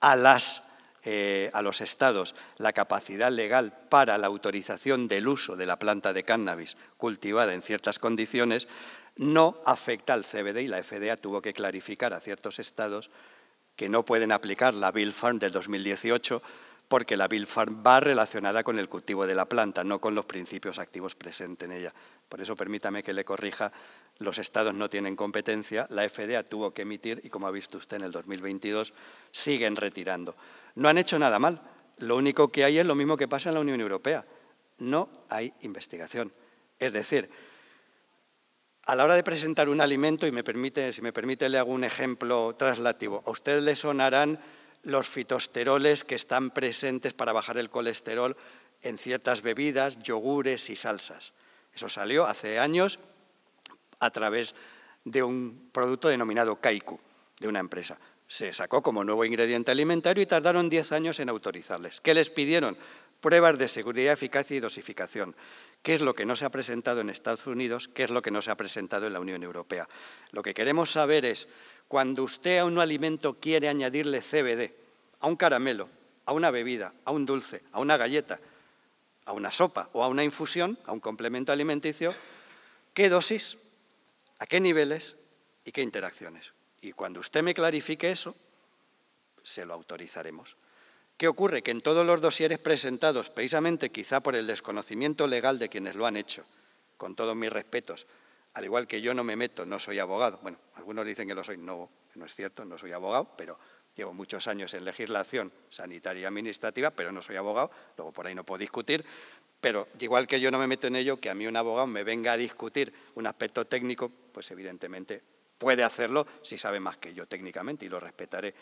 a las eh, a los estados la capacidad legal para la autorización del uso de la planta de cannabis cultivada en ciertas condiciones, no afecta al CBD y la FDA tuvo que clarificar a ciertos estados que no pueden aplicar la Bill Farm del 2018 porque la Farm va relacionada con el cultivo de la planta, no con los principios activos presentes en ella. Por eso permítame que le corrija, los estados no tienen competencia, la FDA tuvo que emitir y como ha visto usted en el 2022 siguen retirando. No han hecho nada mal, lo único que hay es lo mismo que pasa en la Unión Europea, no hay investigación. Es decir, a la hora de presentar un alimento, y me permite, si me permite le hago un ejemplo traslativo, a ustedes le sonarán los fitosteroles que están presentes para bajar el colesterol en ciertas bebidas, yogures y salsas. Eso salió hace años a través de un producto denominado Kaiku, de una empresa. Se sacó como nuevo ingrediente alimentario y tardaron 10 años en autorizarles. ¿Qué les pidieron? Pruebas de seguridad, eficacia y dosificación. ¿Qué es lo que no se ha presentado en Estados Unidos? ¿Qué es lo que no se ha presentado en la Unión Europea? Lo que queremos saber es cuando usted a un alimento quiere añadirle CBD, a un caramelo, a una bebida, a un dulce, a una galleta, a una sopa o a una infusión, a un complemento alimenticio, ¿qué dosis, a qué niveles y qué interacciones? Y cuando usted me clarifique eso, se lo autorizaremos. ¿Qué ocurre? Que en todos los dosieres presentados, precisamente quizá por el desconocimiento legal de quienes lo han hecho, con todos mis respetos, al igual que yo no me meto, no soy abogado, bueno, algunos dicen que lo soy, no, no es cierto, no soy abogado, pero llevo muchos años en legislación sanitaria y administrativa, pero no soy abogado, luego por ahí no puedo discutir, pero igual que yo no me meto en ello, que a mí un abogado me venga a discutir un aspecto técnico, pues evidentemente puede hacerlo si sabe más que yo técnicamente y lo respetaré,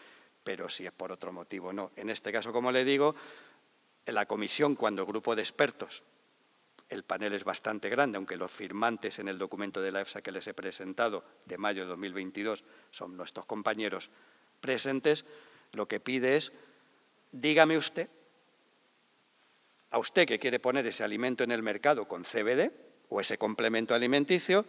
pero si es por otro motivo no. En este caso, como le digo, la comisión, cuando grupo de expertos el panel es bastante grande, aunque los firmantes en el documento de la EFSA que les he presentado de mayo de 2022 son nuestros compañeros presentes. Lo que pide es, dígame usted, a usted que quiere poner ese alimento en el mercado con CBD o ese complemento alimenticio,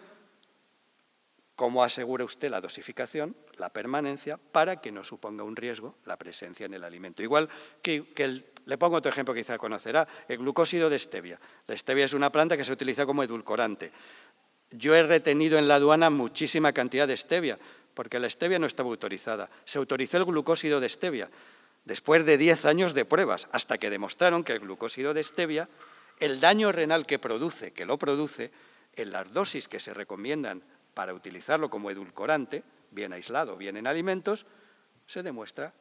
¿Cómo asegura usted la dosificación, la permanencia, para que no suponga un riesgo la presencia en el alimento? Igual que, le pongo otro ejemplo que quizá conocerá, el glucósido de stevia. La stevia es una planta que se utiliza como edulcorante. Yo he retenido en la aduana muchísima cantidad de stevia, porque la stevia no estaba autorizada. Se autorizó el glucósido de stevia después de 10 años de pruebas, hasta que demostraron que el glucósido de stevia, el daño renal que produce, que lo produce, en las dosis que se recomiendan para utilizarlo como edulcorante, bien aislado, bien en alimentos, se demuestra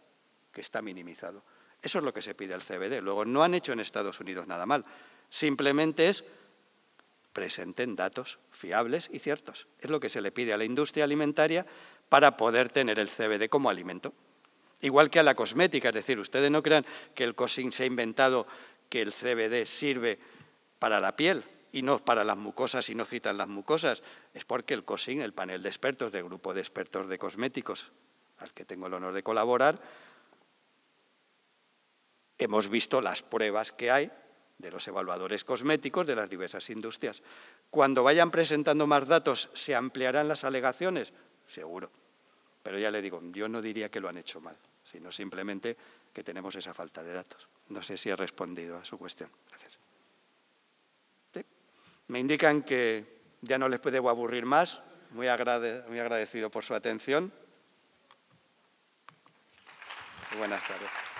que está minimizado. Eso es lo que se pide al CBD. Luego, no han hecho en Estados Unidos nada mal. Simplemente es presenten datos fiables y ciertos. Es lo que se le pide a la industria alimentaria para poder tener el CBD como alimento. Igual que a la cosmética, es decir, ustedes no crean que el COSIN se ha inventado que el CBD sirve para la piel y no para las mucosas y no citan las mucosas, es porque el COSIN, el panel de expertos del grupo de expertos de cosméticos al que tengo el honor de colaborar, hemos visto las pruebas que hay de los evaluadores cosméticos de las diversas industrias. Cuando vayan presentando más datos, ¿se ampliarán las alegaciones? Seguro. Pero ya le digo, yo no diría que lo han hecho mal, sino simplemente que tenemos esa falta de datos. No sé si he respondido a su cuestión. Me indican que ya no les puedo aburrir más. Muy, muy agradecido por su atención. Buenas tardes.